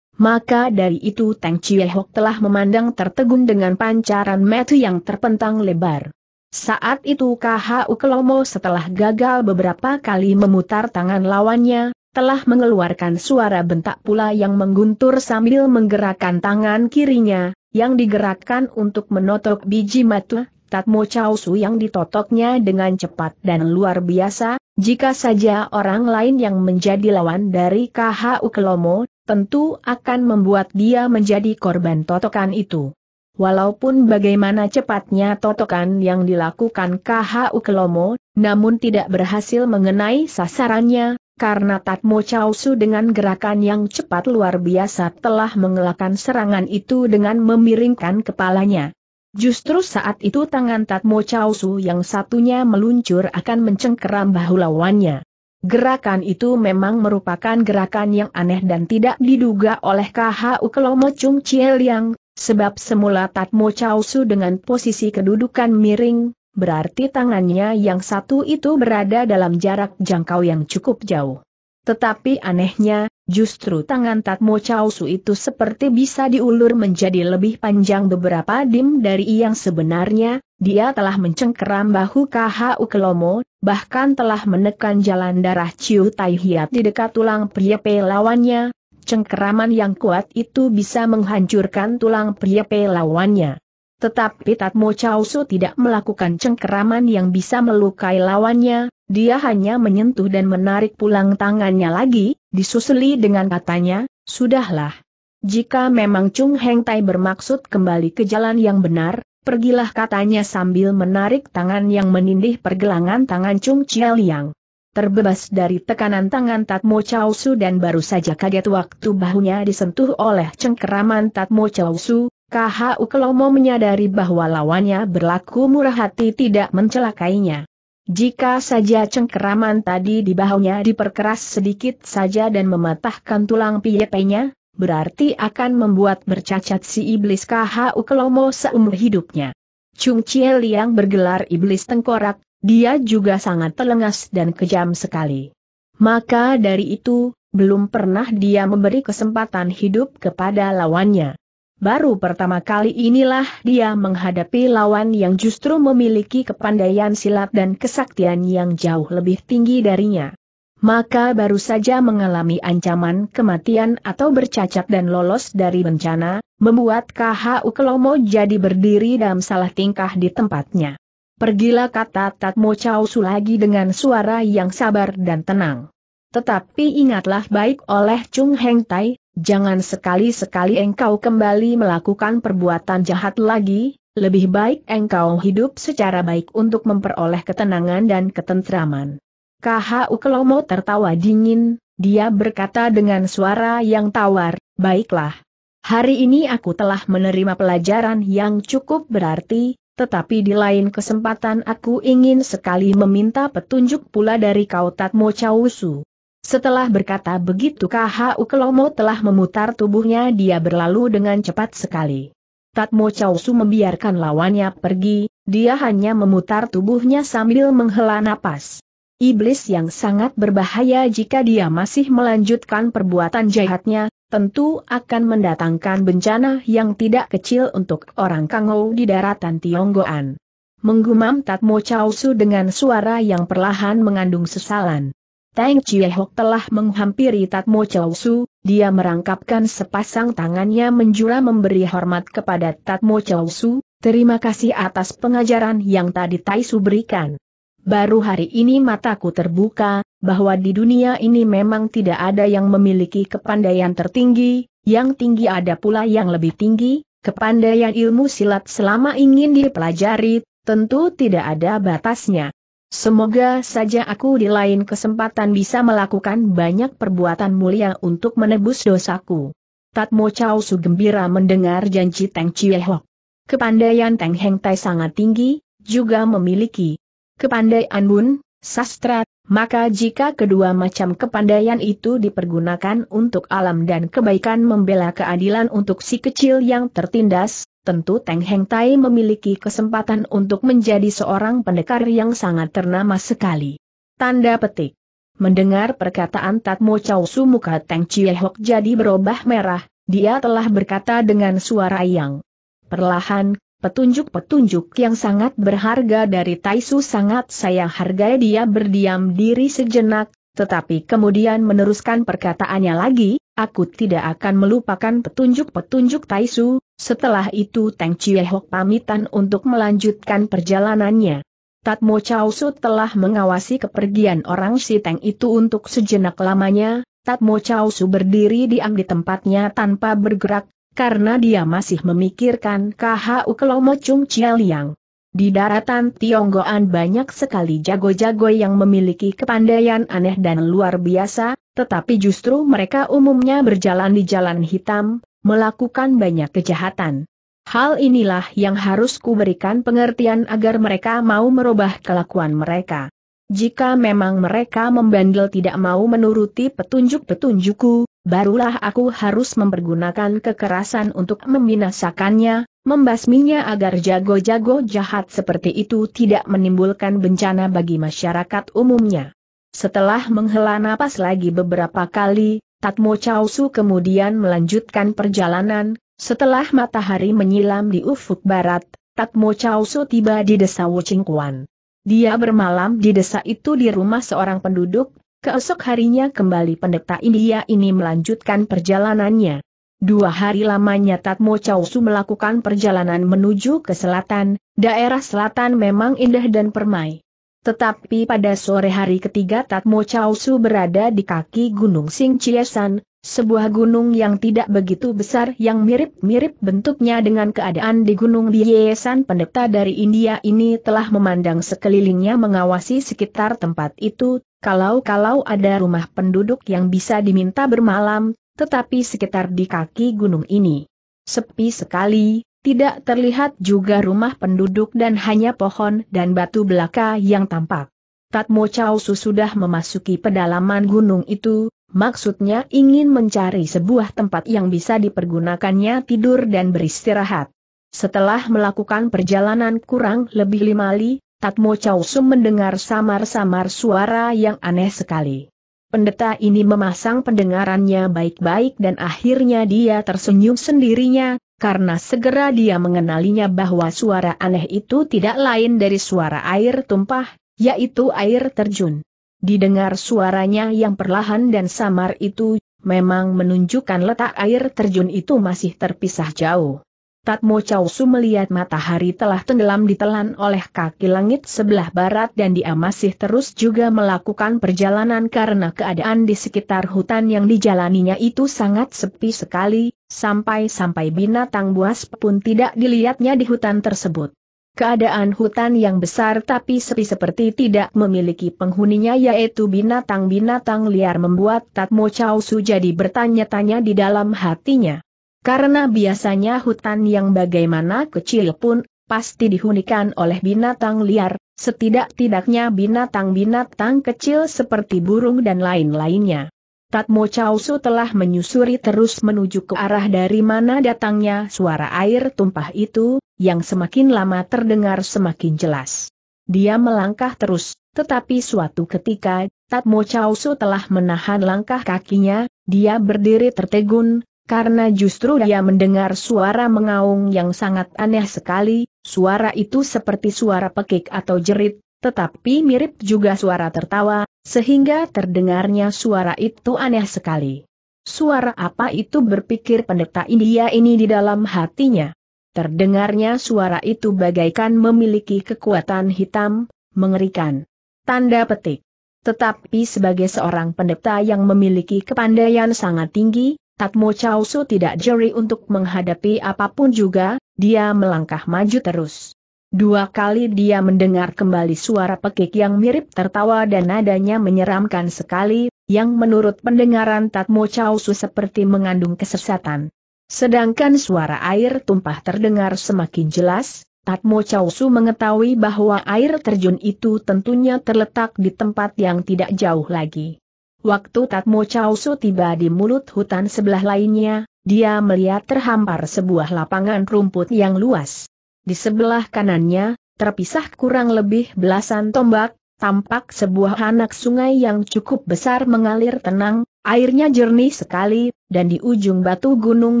Maka dari itu Tang chih Chiehok telah memandang tertegun dengan pancaran metu yang terpentang lebar. Saat itu KHU Kelomo setelah gagal beberapa kali memutar tangan lawannya, telah mengeluarkan suara bentak pula yang mengguntur sambil menggerakkan tangan kirinya, yang digerakkan untuk menotok biji matu Tatmo Chausu yang ditotoknya dengan cepat dan luar biasa, jika saja orang lain yang menjadi lawan dari KHU Kelomo, tentu akan membuat dia menjadi korban totokan itu. Walaupun bagaimana cepatnya totokan yang dilakukan KHU Kelomo, namun tidak berhasil mengenai sasarannya, karena Tatmo Chausu dengan gerakan yang cepat luar biasa telah mengelakkan serangan itu dengan memiringkan kepalanya. Justru saat itu tangan Tatmo Chausu yang satunya meluncur akan mencengkeram bahu lawannya. Gerakan itu memang merupakan gerakan yang aneh dan tidak diduga oleh KHU Kelomo Chung Chie Liang, sebab semula Tatmo Chao Su dengan posisi kedudukan miring, berarti tangannya yang satu itu berada dalam jarak jangkau yang cukup jauh. Tetapi anehnya, justru tangan Tatmo Chausu itu seperti bisa diulur menjadi lebih panjang beberapa dim dari yang sebenarnya, dia telah mencengkeram bahu KHU Kelomo, bahkan telah menekan jalan darah Ciu Tai Hiat di dekat tulang priepe lawannya, cengkeraman yang kuat itu bisa menghancurkan tulang priepe lawannya. Tetapi Tatmo Chausu tidak melakukan cengkeraman yang bisa melukai lawannya, dia hanya menyentuh dan menarik pulang tangannya lagi, disusuli dengan katanya, Sudahlah. Jika memang Chung Heng Tai bermaksud kembali ke jalan yang benar, pergilah katanya sambil menarik tangan yang menindih pergelangan tangan Chung Chia Liang. Terbebas dari tekanan tangan Tatmo Chao Su dan baru saja kaget waktu bahunya disentuh oleh cengkeraman Tatmo Chao Su, KHU Kelomo menyadari bahwa lawannya berlaku murah hati tidak mencelakainya. Jika saja cengkeraman tadi di bahunya diperkeras sedikit saja dan mematahkan tulang piyepenya, berarti akan membuat bercacat si iblis KHU Kelomo seumur hidupnya. Chung Chie Liang bergelar iblis tengkorak, dia juga sangat telengas dan kejam sekali. Maka dari itu, belum pernah dia memberi kesempatan hidup kepada lawannya. Baru pertama kali inilah dia menghadapi lawan yang justru memiliki kepandaian silat dan kesaktian yang jauh lebih tinggi darinya. Maka baru saja mengalami ancaman kematian atau bercacat dan lolos dari bencana, membuat KHU Kelomo jadi berdiri dalam salah tingkah di tempatnya. Pergilah kata Tatmo Chausu lagi dengan suara yang sabar dan tenang. Tetapi ingatlah baik oleh Chung Heng Tai, Jangan sekali-sekali engkau kembali melakukan perbuatan jahat lagi, lebih baik engkau hidup secara baik untuk memperoleh ketenangan dan ketentraman. KHU Kelomo tertawa dingin, dia berkata dengan suara yang tawar, baiklah. Hari ini aku telah menerima pelajaran yang cukup berarti, tetapi di lain kesempatan aku ingin sekali meminta petunjuk pula dari kau Tatmo Chausu. Setelah berkata begitu KHU Kelomo telah memutar tubuhnya dia berlalu dengan cepat sekali. Tatmo Chausu membiarkan lawannya pergi, dia hanya memutar tubuhnya sambil menghela napas. Iblis yang sangat berbahaya jika dia masih melanjutkan perbuatan jahatnya, tentu akan mendatangkan bencana yang tidak kecil untuk orang Kangou di daratan Tionggoan. Menggumam Tatmo Chausu dengan suara yang perlahan mengandung sesalan. Tang Chiehok telah menghampiri Tatmo Chow Su, dia merangkapkan sepasang tangannya menjura memberi hormat kepada Tatmo Chow Su, terima kasih atas pengajaran yang tadi Tai Su berikan. Baru hari ini mataku terbuka, bahwa di dunia ini memang tidak ada yang memiliki kepandaian tertinggi, yang tinggi ada pula yang lebih tinggi, kepandaian ilmu silat selama ingin dipelajari, tentu tidak ada batasnya. Semoga saja aku di lain kesempatan bisa melakukan banyak perbuatan mulia untuk menebus dosaku. Tatmo Chow Su gembira mendengar janji Teng Chie Hok. Kepandaian Teng Heng Tai sangat tinggi, juga memiliki kepandaian bun, sastra, maka jika kedua macam kepandaian itu dipergunakan untuk alam dan kebaikan membela keadilan untuk si kecil yang tertindas, tentu Teng Heng Tai memiliki kesempatan untuk menjadi seorang pendekar yang sangat ternama sekali. Tanda petik. Mendengar perkataan Tatmo Chow Su muka Teng Chie Hok jadi berubah merah, dia telah berkata dengan suara yang perlahan, Petunjuk-petunjuk yang sangat berharga dari Taisu sangat saya hargai dia berdiam diri sejenak, tetapi kemudian meneruskan perkataannya lagi, aku tidak akan melupakan petunjuk-petunjuk Taisu, setelah itu Teng Chiehok pamitan untuk melanjutkan perjalanannya. Tatmo Chausu telah mengawasi kepergian orang si Teng itu untuk sejenak lamanya, Tatmo Chausu berdiri diam di tempatnya tanpa bergerak, karena dia masih memikirkan KHU Kelomo Chung Chia Liang. Di daratan Tionggoan banyak sekali jago-jago yang memiliki kepandaian aneh dan luar biasa, tetapi justru mereka umumnya berjalan di jalan hitam, melakukan banyak kejahatan. Hal inilah yang harus kuberikan pengertian agar mereka mau merubah kelakuan mereka. Jika memang mereka membandel tidak mau menuruti petunjuk-petunjukku, barulah aku harus mempergunakan kekerasan untuk membinasakannya, membasminya agar jago-jago jahat seperti itu tidak menimbulkan bencana bagi masyarakat umumnya. Setelah menghela napas lagi beberapa kali, Tatmo Chausu kemudian melanjutkan perjalanan, setelah matahari menyilam di ufuk barat, Tatmo Chausu tiba di desa Kuan. Dia bermalam di desa itu di rumah seorang penduduk Keesok harinya kembali pendeta India ini melanjutkan perjalanannya. Dua hari lamanya Tatmo Chausu melakukan perjalanan menuju ke selatan, daerah selatan memang indah dan permai. Tetapi pada sore hari ketiga Tatmo Chausu berada di kaki Gunung Sing Chiesan, sebuah gunung yang tidak begitu besar yang mirip-mirip bentuknya dengan keadaan di Gunung Biesan pendeta dari India ini telah memandang sekelilingnya mengawasi sekitar tempat itu kalau-kalau ada rumah penduduk yang bisa diminta bermalam, tetapi sekitar di kaki gunung ini sepi sekali, tidak terlihat juga rumah penduduk dan hanya pohon dan batu belaka yang tampak. Tatmo Chausu sudah memasuki pedalaman gunung itu, maksudnya ingin mencari sebuah tempat yang bisa dipergunakannya tidur dan beristirahat. Setelah melakukan perjalanan kurang lebih lima li, Tatmo Chow Sum mendengar samar-samar suara yang aneh sekali. Pendeta ini memasang pendengarannya baik-baik dan akhirnya dia tersenyum sendirinya, karena segera dia mengenalinya bahwa suara aneh itu tidak lain dari suara air tumpah, yaitu air terjun. Didengar suaranya yang perlahan dan samar itu, memang menunjukkan letak air terjun itu masih terpisah jauh. Tatmo Su melihat matahari telah tenggelam ditelan oleh kaki langit sebelah barat dan dia masih terus juga melakukan perjalanan karena keadaan di sekitar hutan yang dijalaninya itu sangat sepi sekali, sampai-sampai binatang buas pun tidak dilihatnya di hutan tersebut. Keadaan hutan yang besar tapi sepi seperti tidak memiliki penghuninya yaitu binatang-binatang liar membuat Tatmo Su jadi bertanya-tanya di dalam hatinya. Karena biasanya hutan yang bagaimana kecil pun, pasti dihunikan oleh binatang liar, setidak-tidaknya binatang-binatang kecil seperti burung dan lain-lainnya. Tatmo Chausu telah menyusuri terus menuju ke arah dari mana datangnya suara air tumpah itu, yang semakin lama terdengar semakin jelas. Dia melangkah terus, tetapi suatu ketika, Tatmo Chausu telah menahan langkah kakinya, dia berdiri tertegun, karena justru dia mendengar suara mengaung yang sangat aneh sekali, suara itu seperti suara pekik atau jerit, tetapi mirip juga suara tertawa, sehingga terdengarnya suara itu aneh sekali. Suara apa itu berpikir pendeta India ini di dalam hatinya. Terdengarnya suara itu bagaikan memiliki kekuatan hitam, mengerikan. Tanda petik. Tetapi sebagai seorang pendeta yang memiliki kepandaian sangat tinggi, Tatmo Chausu tidak jeri untuk menghadapi apapun juga, dia melangkah maju terus. Dua kali dia mendengar kembali suara pekik yang mirip tertawa dan nadanya menyeramkan sekali, yang menurut pendengaran Tatmo Chausu seperti mengandung kesesatan. Sedangkan suara air tumpah terdengar semakin jelas, Tatmo Chausu mengetahui bahwa air terjun itu tentunya terletak di tempat yang tidak jauh lagi. Waktu Tatmo Chausu tiba di mulut hutan sebelah lainnya, dia melihat terhampar sebuah lapangan rumput yang luas. Di sebelah kanannya, terpisah kurang lebih belasan tombak, tampak sebuah anak sungai yang cukup besar mengalir tenang, airnya jernih sekali, dan di ujung batu gunung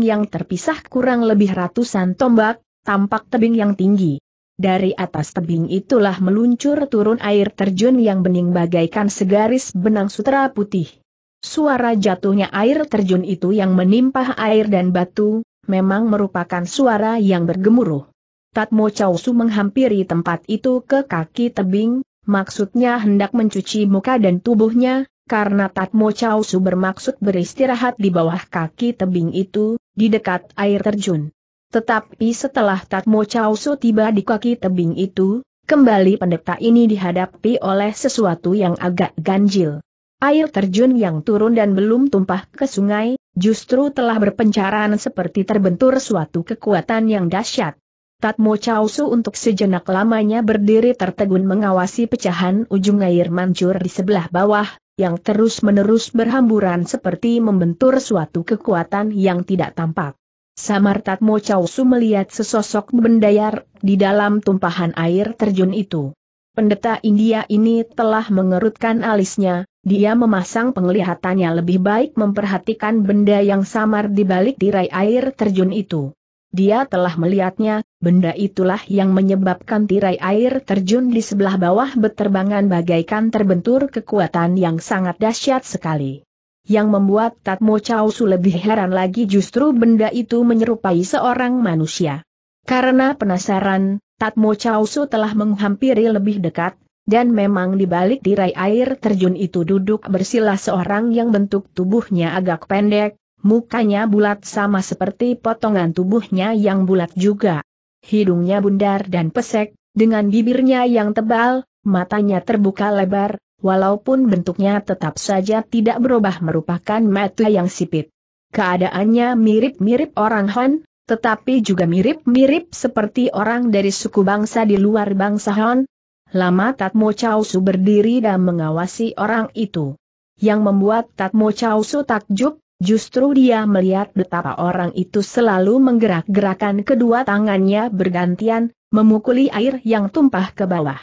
yang terpisah kurang lebih ratusan tombak, tampak tebing yang tinggi. Dari atas tebing itulah meluncur turun air terjun yang bening bagaikan segaris benang sutra putih. Suara jatuhnya air terjun itu yang menimpa air dan batu, memang merupakan suara yang bergemuruh. Tatmo Chausu menghampiri tempat itu ke kaki tebing, maksudnya hendak mencuci muka dan tubuhnya, karena Tatmo Chausu bermaksud beristirahat di bawah kaki tebing itu, di dekat air terjun. Tetapi setelah Tatmo Chausu tiba di kaki tebing itu, kembali pendeta ini dihadapi oleh sesuatu yang agak ganjil. Air terjun yang turun dan belum tumpah ke sungai, justru telah berpencaran seperti terbentur suatu kekuatan yang dahsyat. Tatmo Chausu untuk sejenak lamanya berdiri tertegun mengawasi pecahan ujung air mancur di sebelah bawah, yang terus-menerus berhamburan seperti membentur suatu kekuatan yang tidak tampak. Samartat Tatmo Chow melihat sesosok bendayar di dalam tumpahan air terjun itu. Pendeta India ini telah mengerutkan alisnya, dia memasang penglihatannya lebih baik memperhatikan benda yang samar di balik tirai air terjun itu. Dia telah melihatnya, benda itulah yang menyebabkan tirai air terjun di sebelah bawah beterbangan bagaikan terbentur kekuatan yang sangat dahsyat sekali. Yang membuat Tatmo Chausu lebih heran lagi justru benda itu menyerupai seorang manusia. Karena penasaran, Tatmo Chausu telah menghampiri lebih dekat, dan memang di balik tirai air terjun itu duduk bersila seorang yang bentuk tubuhnya agak pendek, mukanya bulat sama seperti potongan tubuhnya yang bulat juga. Hidungnya bundar dan pesek, dengan bibirnya yang tebal, matanya terbuka lebar, walaupun bentuknya tetap saja tidak berubah merupakan mata yang sipit. Keadaannya mirip-mirip orang Han, tetapi juga mirip-mirip seperti orang dari suku bangsa di luar bangsa Han. Lama Tatmo Chausu berdiri dan mengawasi orang itu. Yang membuat Tatmo Chausu takjub, justru dia melihat betapa orang itu selalu menggerak-gerakan kedua tangannya bergantian, memukuli air yang tumpah ke bawah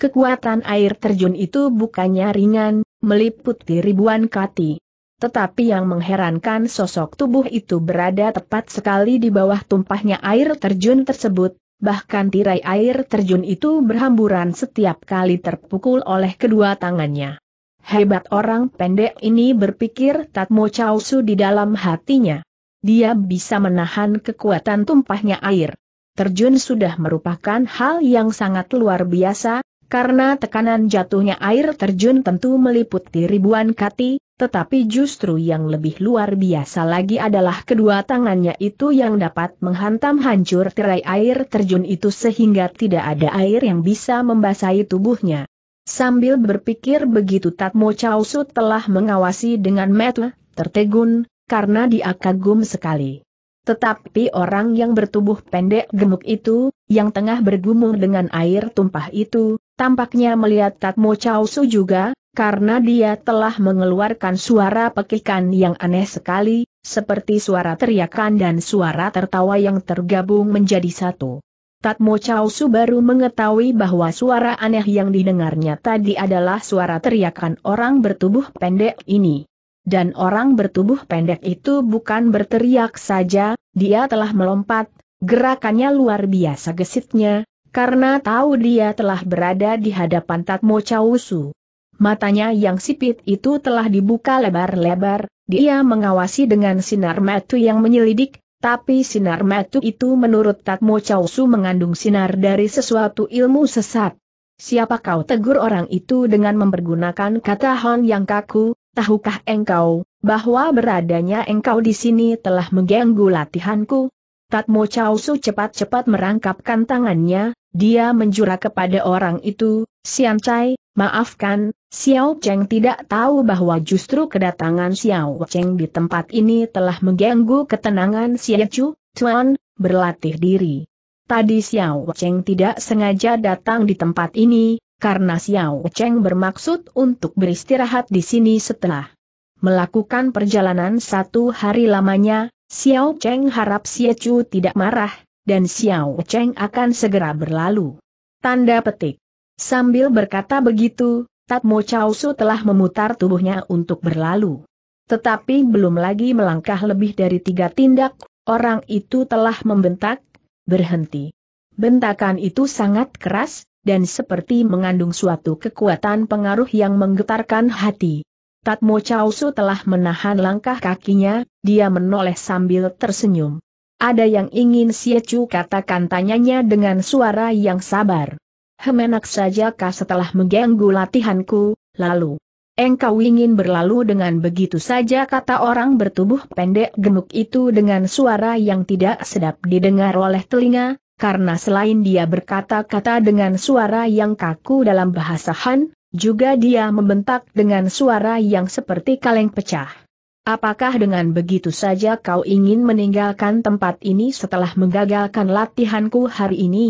kekuatan air terjun itu bukannya ringan, meliputi ribuan kati. Tetapi yang mengherankan sosok tubuh itu berada tepat sekali di bawah tumpahnya air terjun tersebut, bahkan tirai air terjun itu berhamburan setiap kali terpukul oleh kedua tangannya. Hebat orang pendek ini berpikir Tatmo Chausu di dalam hatinya. Dia bisa menahan kekuatan tumpahnya air. Terjun sudah merupakan hal yang sangat luar biasa, karena tekanan jatuhnya air terjun tentu meliputi ribuan kati, tetapi justru yang lebih luar biasa lagi adalah kedua tangannya itu yang dapat menghantam hancur tirai air terjun itu sehingga tidak ada air yang bisa membasahi tubuhnya. Sambil berpikir begitu Tatmo Chausu telah mengawasi dengan metu, tertegun, karena dia kagum sekali. Tetapi orang yang bertubuh pendek gemuk itu, yang tengah bergumul dengan air tumpah itu, tampaknya melihat Tatmo Chow Su juga, karena dia telah mengeluarkan suara pekikan yang aneh sekali, seperti suara teriakan dan suara tertawa yang tergabung menjadi satu. Tatmo Chow Su baru mengetahui bahwa suara aneh yang didengarnya tadi adalah suara teriakan orang bertubuh pendek ini. Dan orang bertubuh pendek itu bukan berteriak saja, dia telah melompat, gerakannya luar biasa gesitnya, karena tahu dia telah berada di hadapan Tatmo Chausu. Matanya yang sipit itu telah dibuka lebar-lebar, dia mengawasi dengan sinar matu yang menyelidik, tapi sinar matu itu menurut Tatmo Chausu mengandung sinar dari sesuatu ilmu sesat. Siapa kau tegur orang itu dengan mempergunakan kata hon yang kaku, tahukah engkau, bahwa beradanya engkau di sini telah mengganggu latihanku? Tatmo Chausu cepat-cepat merangkapkan tangannya, dia menjura kepada orang itu, Sian Chai, maafkan, Xiao Cheng tidak tahu bahwa justru kedatangan Xiao Cheng di tempat ini telah mengganggu ketenangan Xie Chu, Tuan, berlatih diri. Tadi Xiao Cheng tidak sengaja datang di tempat ini, karena Xiao Cheng bermaksud untuk beristirahat di sini setelah melakukan perjalanan satu hari lamanya, Xiao Cheng harap Xie Chu tidak marah, dan Xiao Cheng akan segera berlalu. Tanda petik. Sambil berkata begitu, Tatmo Chao Su telah memutar tubuhnya untuk berlalu. Tetapi belum lagi melangkah lebih dari tiga tindak, orang itu telah membentak, berhenti. Bentakan itu sangat keras, dan seperti mengandung suatu kekuatan pengaruh yang menggetarkan hati. Tatmo Chausu telah menahan langkah kakinya, dia menoleh sambil tersenyum. Ada yang ingin Siecu katakan tanyanya dengan suara yang sabar. Hemenak kah setelah mengganggu latihanku, lalu. Engkau ingin berlalu dengan begitu saja kata orang bertubuh pendek gemuk itu dengan suara yang tidak sedap didengar oleh telinga, karena selain dia berkata-kata dengan suara yang kaku dalam bahasa Han, juga dia membentak dengan suara yang seperti kaleng pecah. Apakah dengan begitu saja kau ingin meninggalkan tempat ini setelah menggagalkan latihanku hari ini?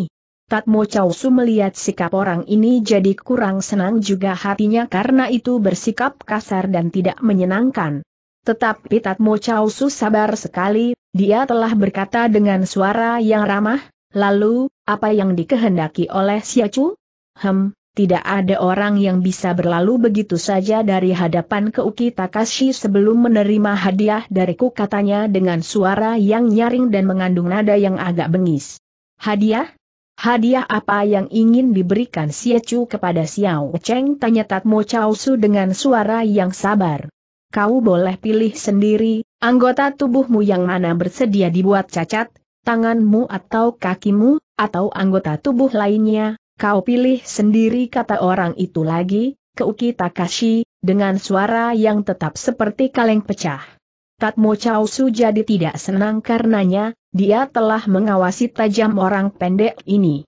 Tatmo Chausu melihat sikap orang ini jadi kurang senang juga hatinya karena itu bersikap kasar dan tidak menyenangkan. Tetapi Tatmo Chausu sabar sekali, dia telah berkata dengan suara yang ramah, Lalu, apa yang dikehendaki oleh Siacu? Hem, tidak ada orang yang bisa berlalu begitu saja dari hadapan ke Uki Takashi sebelum menerima hadiah dariku katanya dengan suara yang nyaring dan mengandung nada yang agak bengis. Hadiah? Hadiah apa yang ingin diberikan Siacu kepada Xiao Cheng? Tanya Tatmo Su dengan suara yang sabar. Kau boleh pilih sendiri, anggota tubuhmu yang mana bersedia dibuat cacat, tanganmu atau kakimu, atau anggota tubuh lainnya, kau pilih sendiri kata orang itu lagi, Keuki Takashi, dengan suara yang tetap seperti kaleng pecah. Tatmo Chausu jadi tidak senang karenanya, dia telah mengawasi tajam orang pendek ini.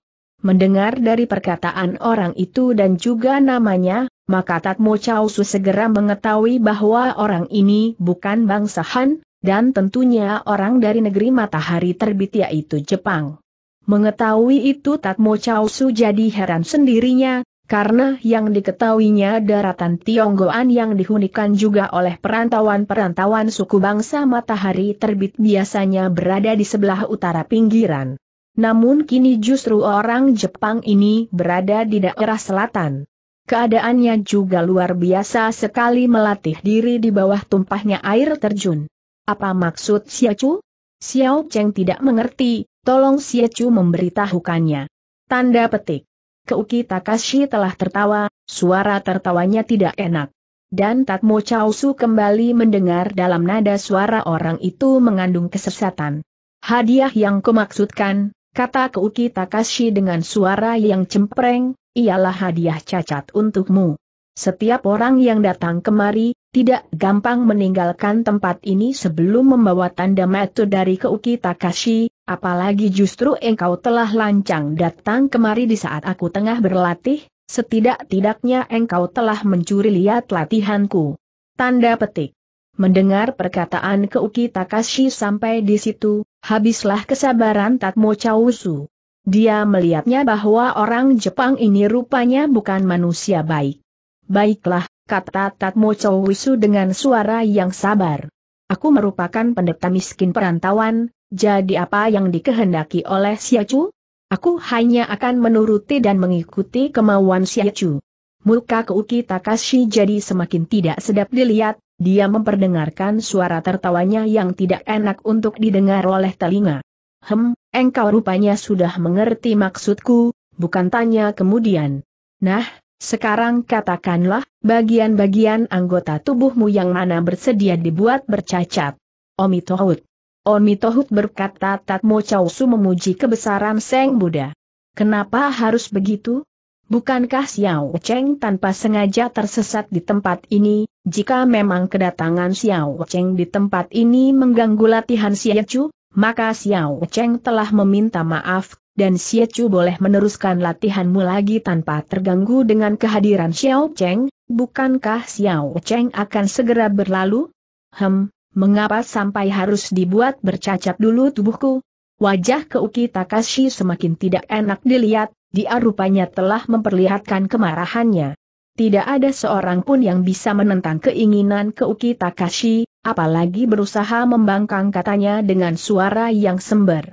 Mendengar dari perkataan orang itu dan juga namanya, maka Tatmo Chausu segera mengetahui bahwa orang ini bukan bangsa Han, dan tentunya orang dari negeri matahari terbit yaitu Jepang. Mengetahui itu Tatmo Chausu jadi heran sendirinya, karena yang diketahuinya daratan Tionggoan yang dihunikan juga oleh perantauan-perantauan suku bangsa matahari terbit biasanya berada di sebelah utara pinggiran. Namun kini justru orang Jepang ini berada di daerah selatan. Keadaannya juga luar biasa sekali melatih diri di bawah tumpahnya air terjun. Apa maksud Siacu? Xiao Cheng tidak mengerti, tolong Siacu memberitahukannya. Tanda petik. Keuki Takashi telah tertawa, suara tertawanya tidak enak. Dan Tatmo Su kembali mendengar dalam nada suara orang itu mengandung kesesatan. Hadiah yang kumaksudkan, kata Keuki Takashi dengan suara yang cempreng, ialah hadiah cacat untukmu. Setiap orang yang datang kemari, tidak gampang meninggalkan tempat ini sebelum membawa tanda metu dari Keuki Takashi, apalagi justru engkau telah lancang datang kemari di saat aku tengah berlatih, setidak-tidaknya engkau telah mencuri lihat latihanku. Tanda petik. Mendengar perkataan Keuki Takashi sampai di situ, habislah kesabaran Tatmo Chausu. Dia melihatnya bahwa orang Jepang ini rupanya bukan manusia baik. Baiklah, kata Tatmo Wisu dengan suara yang sabar. Aku merupakan pendeta miskin perantauan, jadi apa yang dikehendaki oleh Siacu? Aku hanya akan menuruti dan mengikuti kemauan Siacu. Muka Keuki Takashi jadi semakin tidak sedap dilihat, dia memperdengarkan suara tertawanya yang tidak enak untuk didengar oleh telinga. Hem, engkau rupanya sudah mengerti maksudku, bukan tanya kemudian. Nah, sekarang katakanlah, bagian-bagian anggota tubuhmu yang mana bersedia dibuat bercacat. Omitohut. Omitohut berkata Tatmo Chausu memuji kebesaran Seng Buddha. Kenapa harus begitu? Bukankah Xiao Cheng tanpa sengaja tersesat di tempat ini, jika memang kedatangan Xiao Cheng di tempat ini mengganggu latihan Xie Chu, maka Xiao Cheng telah meminta maaf dan Chu boleh meneruskan latihanmu lagi tanpa terganggu dengan kehadiran Xiao Cheng, bukankah Xiao Cheng akan segera berlalu? Hem, mengapa sampai harus dibuat bercacat dulu tubuhku? Wajah Keuki Takashi semakin tidak enak dilihat, dia rupanya telah memperlihatkan kemarahannya. Tidak ada seorang pun yang bisa menentang keinginan Keuki Takashi, apalagi berusaha membangkang katanya dengan suara yang sember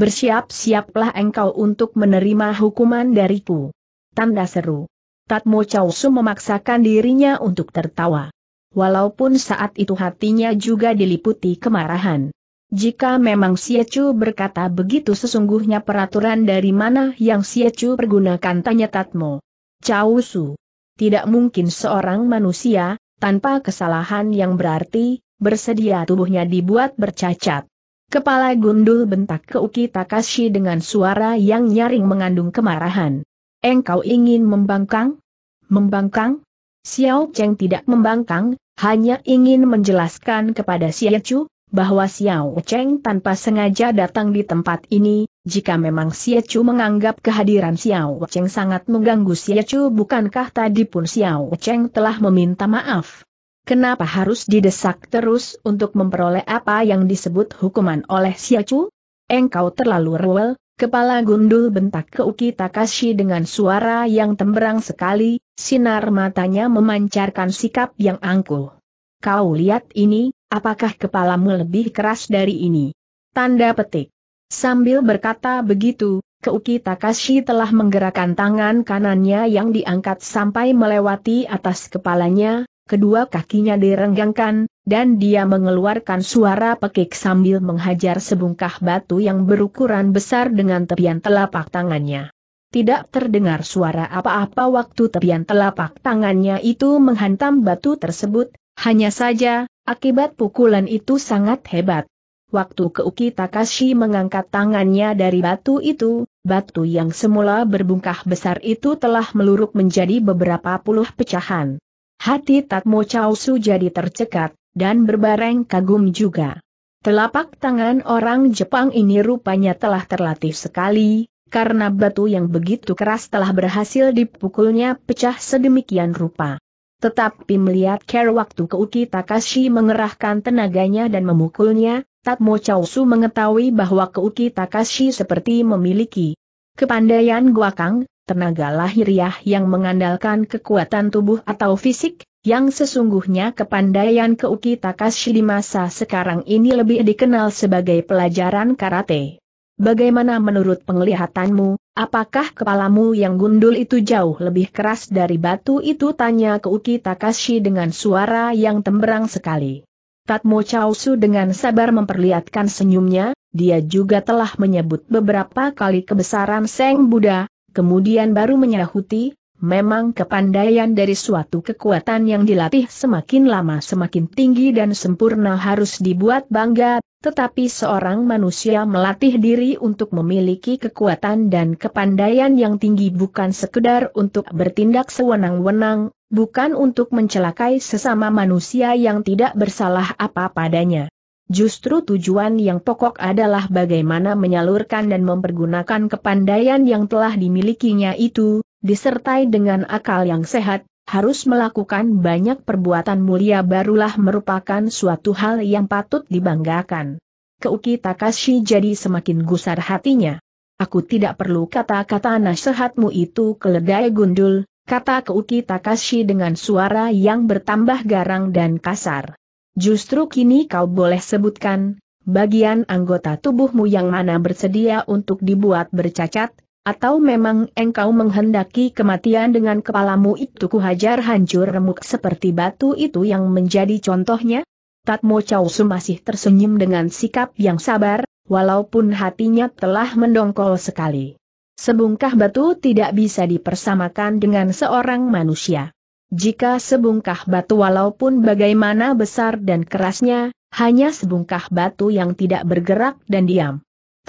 bersiap-siaplah engkau untuk menerima hukuman dariku. Tanda seru. Tatmo Chausu memaksakan dirinya untuk tertawa. Walaupun saat itu hatinya juga diliputi kemarahan. Jika memang Siecu berkata begitu sesungguhnya peraturan dari mana yang Siecu pergunakan tanya Tatmo. Chausu. Tidak mungkin seorang manusia, tanpa kesalahan yang berarti, bersedia tubuhnya dibuat bercacat. Kepala gundul bentak ke Uki Takashi dengan suara yang nyaring mengandung kemarahan. Engkau ingin membangkang? Membangkang? Xiao Cheng tidak membangkang, hanya ingin menjelaskan kepada Xie Chu, bahwa Xiao Cheng tanpa sengaja datang di tempat ini, jika memang Xie Chu menganggap kehadiran Xiao Cheng sangat mengganggu Xie Chu bukankah tadi pun Xiao Cheng telah meminta maaf? Kenapa harus didesak terus untuk memperoleh apa yang disebut hukuman oleh Siacu? Engkau terlalu rewel, kepala gundul bentak ke Uki Takashi dengan suara yang temberang sekali, sinar matanya memancarkan sikap yang angkuh. Kau lihat ini, apakah kepalamu lebih keras dari ini? Tanda petik. Sambil berkata begitu, Keuki Takashi telah menggerakkan tangan kanannya yang diangkat sampai melewati atas kepalanya, kedua kakinya direnggangkan, dan dia mengeluarkan suara pekik sambil menghajar sebungkah batu yang berukuran besar dengan tepian telapak tangannya. Tidak terdengar suara apa-apa waktu tepian telapak tangannya itu menghantam batu tersebut, hanya saja, akibat pukulan itu sangat hebat. Waktu Keuki Takashi mengangkat tangannya dari batu itu, batu yang semula berbungkah besar itu telah meluruk menjadi beberapa puluh pecahan. Hati Tatmo Chausu Su jadi tercekat, dan berbareng kagum juga. Telapak tangan orang Jepang ini rupanya telah terlatih sekali, karena batu yang begitu keras telah berhasil dipukulnya pecah sedemikian rupa. Tetapi melihat care waktu Keuki Takashi mengerahkan tenaganya dan memukulnya, Tatmo Chausu mengetahui bahwa Keuki Takashi seperti memiliki kepandaian guakang, tenaga lahiriah ya yang mengandalkan kekuatan tubuh atau fisik, yang sesungguhnya kepandaian Keuki Takashi di masa sekarang ini lebih dikenal sebagai pelajaran karate. Bagaimana menurut penglihatanmu, apakah kepalamu yang gundul itu jauh lebih keras dari batu itu? Tanya Keuki Takashi dengan suara yang temberang sekali. Tatmo Chausu dengan sabar memperlihatkan senyumnya, dia juga telah menyebut beberapa kali kebesaran Seng Buddha, Kemudian baru menyahuti, memang kepandaian dari suatu kekuatan yang dilatih semakin lama semakin tinggi dan sempurna harus dibuat bangga, tetapi seorang manusia melatih diri untuk memiliki kekuatan dan kepandaian yang tinggi bukan sekedar untuk bertindak sewenang-wenang, bukan untuk mencelakai sesama manusia yang tidak bersalah apa padanya. Justru tujuan yang pokok adalah bagaimana menyalurkan dan mempergunakan kepandaian yang telah dimilikinya itu, disertai dengan akal yang sehat, harus melakukan banyak perbuatan mulia barulah merupakan suatu hal yang patut dibanggakan. Keuki Takashi jadi semakin gusar hatinya. Aku tidak perlu kata-kata nasihatmu itu keledai gundul, kata Keuki Takashi dengan suara yang bertambah garang dan kasar. Justru kini kau boleh sebutkan, bagian anggota tubuhmu yang mana bersedia untuk dibuat bercacat, atau memang engkau menghendaki kematian dengan kepalamu itu kuhajar hancur remuk seperti batu itu yang menjadi contohnya? Tatmo Chausu masih tersenyum dengan sikap yang sabar, walaupun hatinya telah mendongkol sekali. Sebungkah batu tidak bisa dipersamakan dengan seorang manusia. Jika sebungkah batu walaupun bagaimana besar dan kerasnya, hanya sebungkah batu yang tidak bergerak dan diam.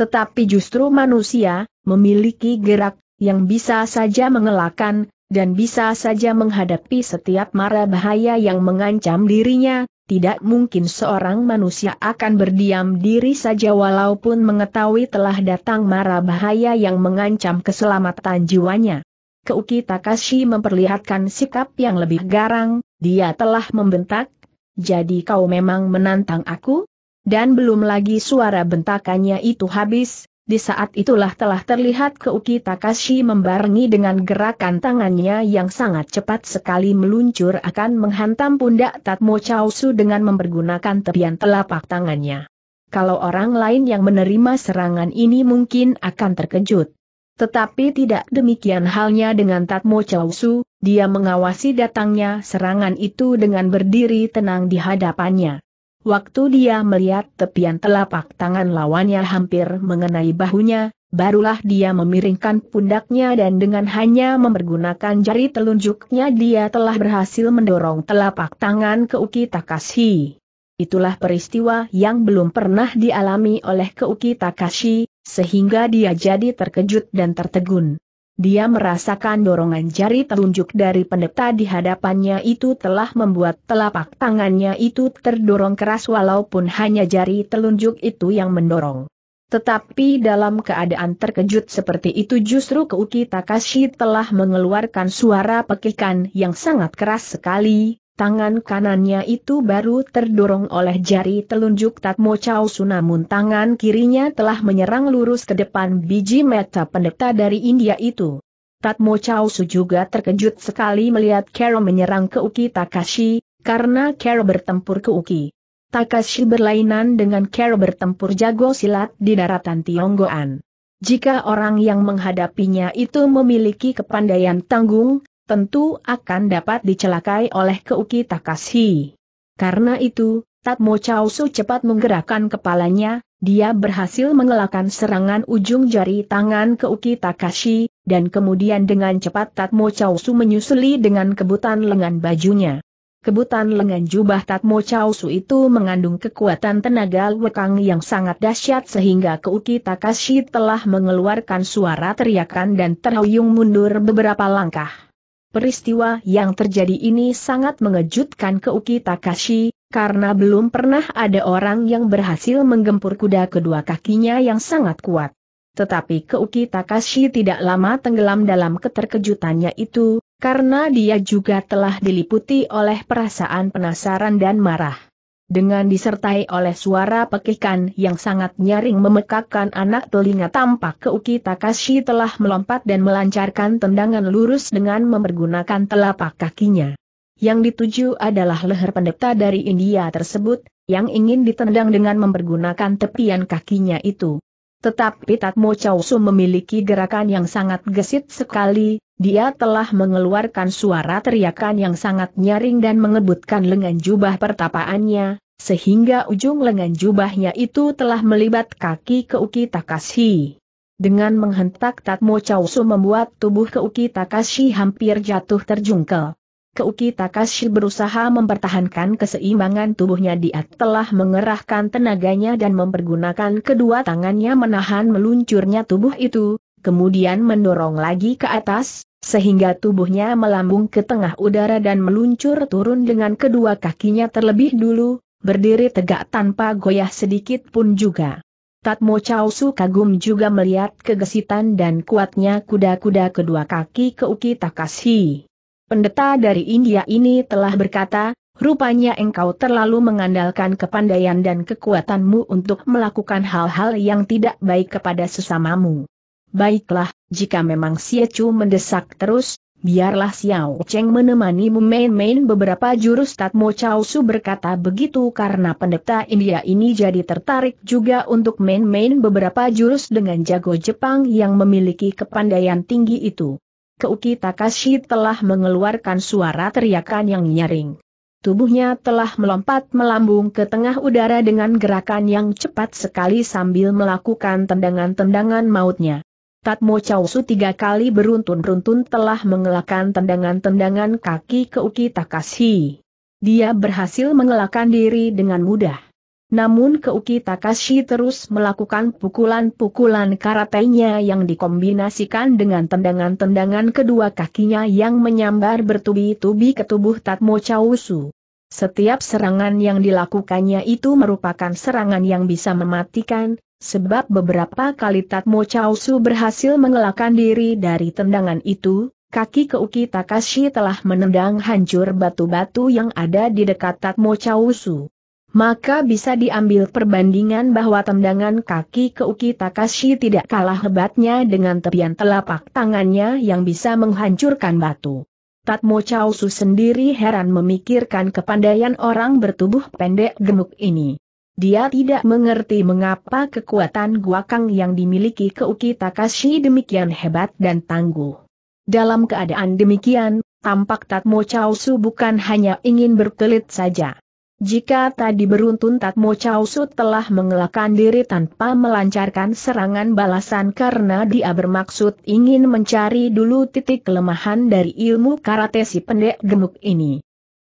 Tetapi justru manusia, memiliki gerak, yang bisa saja mengelakkan, dan bisa saja menghadapi setiap mara bahaya yang mengancam dirinya, tidak mungkin seorang manusia akan berdiam diri saja walaupun mengetahui telah datang mara bahaya yang mengancam keselamatan jiwanya. Keuki Takashi memperlihatkan sikap yang lebih garang, dia telah membentak, jadi kau memang menantang aku? Dan belum lagi suara bentakannya itu habis, di saat itulah telah terlihat Keuki Takashi membarengi dengan gerakan tangannya yang sangat cepat sekali meluncur akan menghantam pundak Tatmo Chausu dengan mempergunakan tepian telapak tangannya. Kalau orang lain yang menerima serangan ini mungkin akan terkejut. Tetapi tidak demikian halnya dengan Tatmo Chausu, dia mengawasi datangnya serangan itu dengan berdiri tenang di hadapannya. Waktu dia melihat tepian telapak tangan lawannya hampir mengenai bahunya, barulah dia memiringkan pundaknya dan dengan hanya mempergunakan jari telunjuknya dia telah berhasil mendorong telapak tangan ke Uki Takashi. Itulah peristiwa yang belum pernah dialami oleh Keuki Takashi, sehingga dia jadi terkejut dan tertegun. Dia merasakan dorongan jari telunjuk dari pendeta di hadapannya itu telah membuat telapak tangannya itu terdorong keras walaupun hanya jari telunjuk itu yang mendorong. Tetapi dalam keadaan terkejut seperti itu justru Keuki Takashi telah mengeluarkan suara pekikan yang sangat keras sekali, Tangan kanannya itu baru terdorong oleh jari telunjuk Tatmo Chow Su tangan kirinya telah menyerang lurus ke depan biji meta pendeta dari India itu. Tatmo Chow juga terkejut sekali melihat Kero menyerang ke Uki Takashi, karena Kero bertempur ke Uki. Takashi berlainan dengan Kero bertempur jago silat di daratan Tionggoan. Jika orang yang menghadapinya itu memiliki kepandaian tanggung, tentu akan dapat dicelakai oleh Keuki Takashi. Karena itu, Tatmo Chausu cepat menggerakkan kepalanya, dia berhasil mengelakkan serangan ujung jari tangan Keuki Takashi, dan kemudian dengan cepat Tatmo Chausu menyusuli dengan kebutan lengan bajunya. Kebutan lengan jubah Tatmo Chausu itu mengandung kekuatan tenaga wekang yang sangat dahsyat sehingga Keuki Takashi telah mengeluarkan suara teriakan dan terhuyung mundur beberapa langkah. Peristiwa yang terjadi ini sangat mengejutkan Keuki Takashi, karena belum pernah ada orang yang berhasil menggempur kuda kedua kakinya yang sangat kuat. Tetapi Keuki Takashi tidak lama tenggelam dalam keterkejutannya itu, karena dia juga telah diliputi oleh perasaan penasaran dan marah dengan disertai oleh suara pekikan yang sangat nyaring memekakkan anak telinga tampak Keuki Takashi telah melompat dan melancarkan tendangan lurus dengan mempergunakan telapak kakinya. Yang dituju adalah leher pendeta dari India tersebut, yang ingin ditendang dengan mempergunakan tepian kakinya itu. Tetapi Tatmo Chausu memiliki gerakan yang sangat gesit sekali, dia telah mengeluarkan suara teriakan yang sangat nyaring dan mengebutkan lengan jubah pertapaannya, sehingga ujung lengan jubahnya itu telah melibat kaki Keuki Takashi. Dengan menghentak Tatmo Chausu membuat tubuh Keuki Takashi hampir jatuh terjungkel. Keuki Takashi berusaha mempertahankan keseimbangan tubuhnya dia telah mengerahkan tenaganya dan mempergunakan kedua tangannya menahan meluncurnya tubuh itu, kemudian mendorong lagi ke atas, sehingga tubuhnya melambung ke tengah udara dan meluncur turun dengan kedua kakinya terlebih dulu, berdiri tegak tanpa goyah sedikit pun juga. Tatmo Chausu kagum juga melihat kegesitan dan kuatnya kuda-kuda kedua kaki Keuki Takashi pendeta dari India ini telah berkata, rupanya engkau terlalu mengandalkan kepandaian dan kekuatanmu untuk melakukan hal-hal yang tidak baik kepada sesamamu. Baiklah, jika memang siacu mendesak terus, biarlah Xiao Cheng menemanimu main-main beberapa jurus Tatmo Chao Su berkata begitu karena pendeta India ini jadi tertarik juga untuk main-main beberapa jurus dengan jago Jepang yang memiliki kepandaian tinggi itu. Keuki Takashi telah mengeluarkan suara teriakan yang nyaring. Tubuhnya telah melompat melambung ke tengah udara dengan gerakan yang cepat sekali sambil melakukan tendangan-tendangan mautnya. Tatmo Chausu tiga kali beruntun beruntun telah mengelakkan tendangan-tendangan kaki Keuki Takashi. Dia berhasil mengelakkan diri dengan mudah. Namun Keuki Takashi terus melakukan pukulan-pukulan karatenya yang dikombinasikan dengan tendangan-tendangan kedua kakinya yang menyambar bertubi-tubi ke tubuh Tatmo Chausu. Setiap serangan yang dilakukannya itu merupakan serangan yang bisa mematikan, sebab beberapa kali Tatmo Chausu berhasil mengelakkan diri dari tendangan itu, kaki Keuki Takashi telah menendang hancur batu-batu yang ada di dekat Tatmo Chausu maka bisa diambil perbandingan bahwa tendangan kaki Keuki Takashi tidak kalah hebatnya dengan tepian telapak tangannya yang bisa menghancurkan batu. Tatmo Chausu sendiri heran memikirkan kepandaian orang bertubuh pendek gemuk ini. Dia tidak mengerti mengapa kekuatan guakang yang dimiliki Keuki Takashi demikian hebat dan tangguh. Dalam keadaan demikian, tampak Tatmo Chausu bukan hanya ingin berkelit saja jika tadi beruntun Tatmo Chausut telah mengelakkan diri tanpa melancarkan serangan balasan karena dia bermaksud ingin mencari dulu titik kelemahan dari ilmu karate si pendek gemuk ini.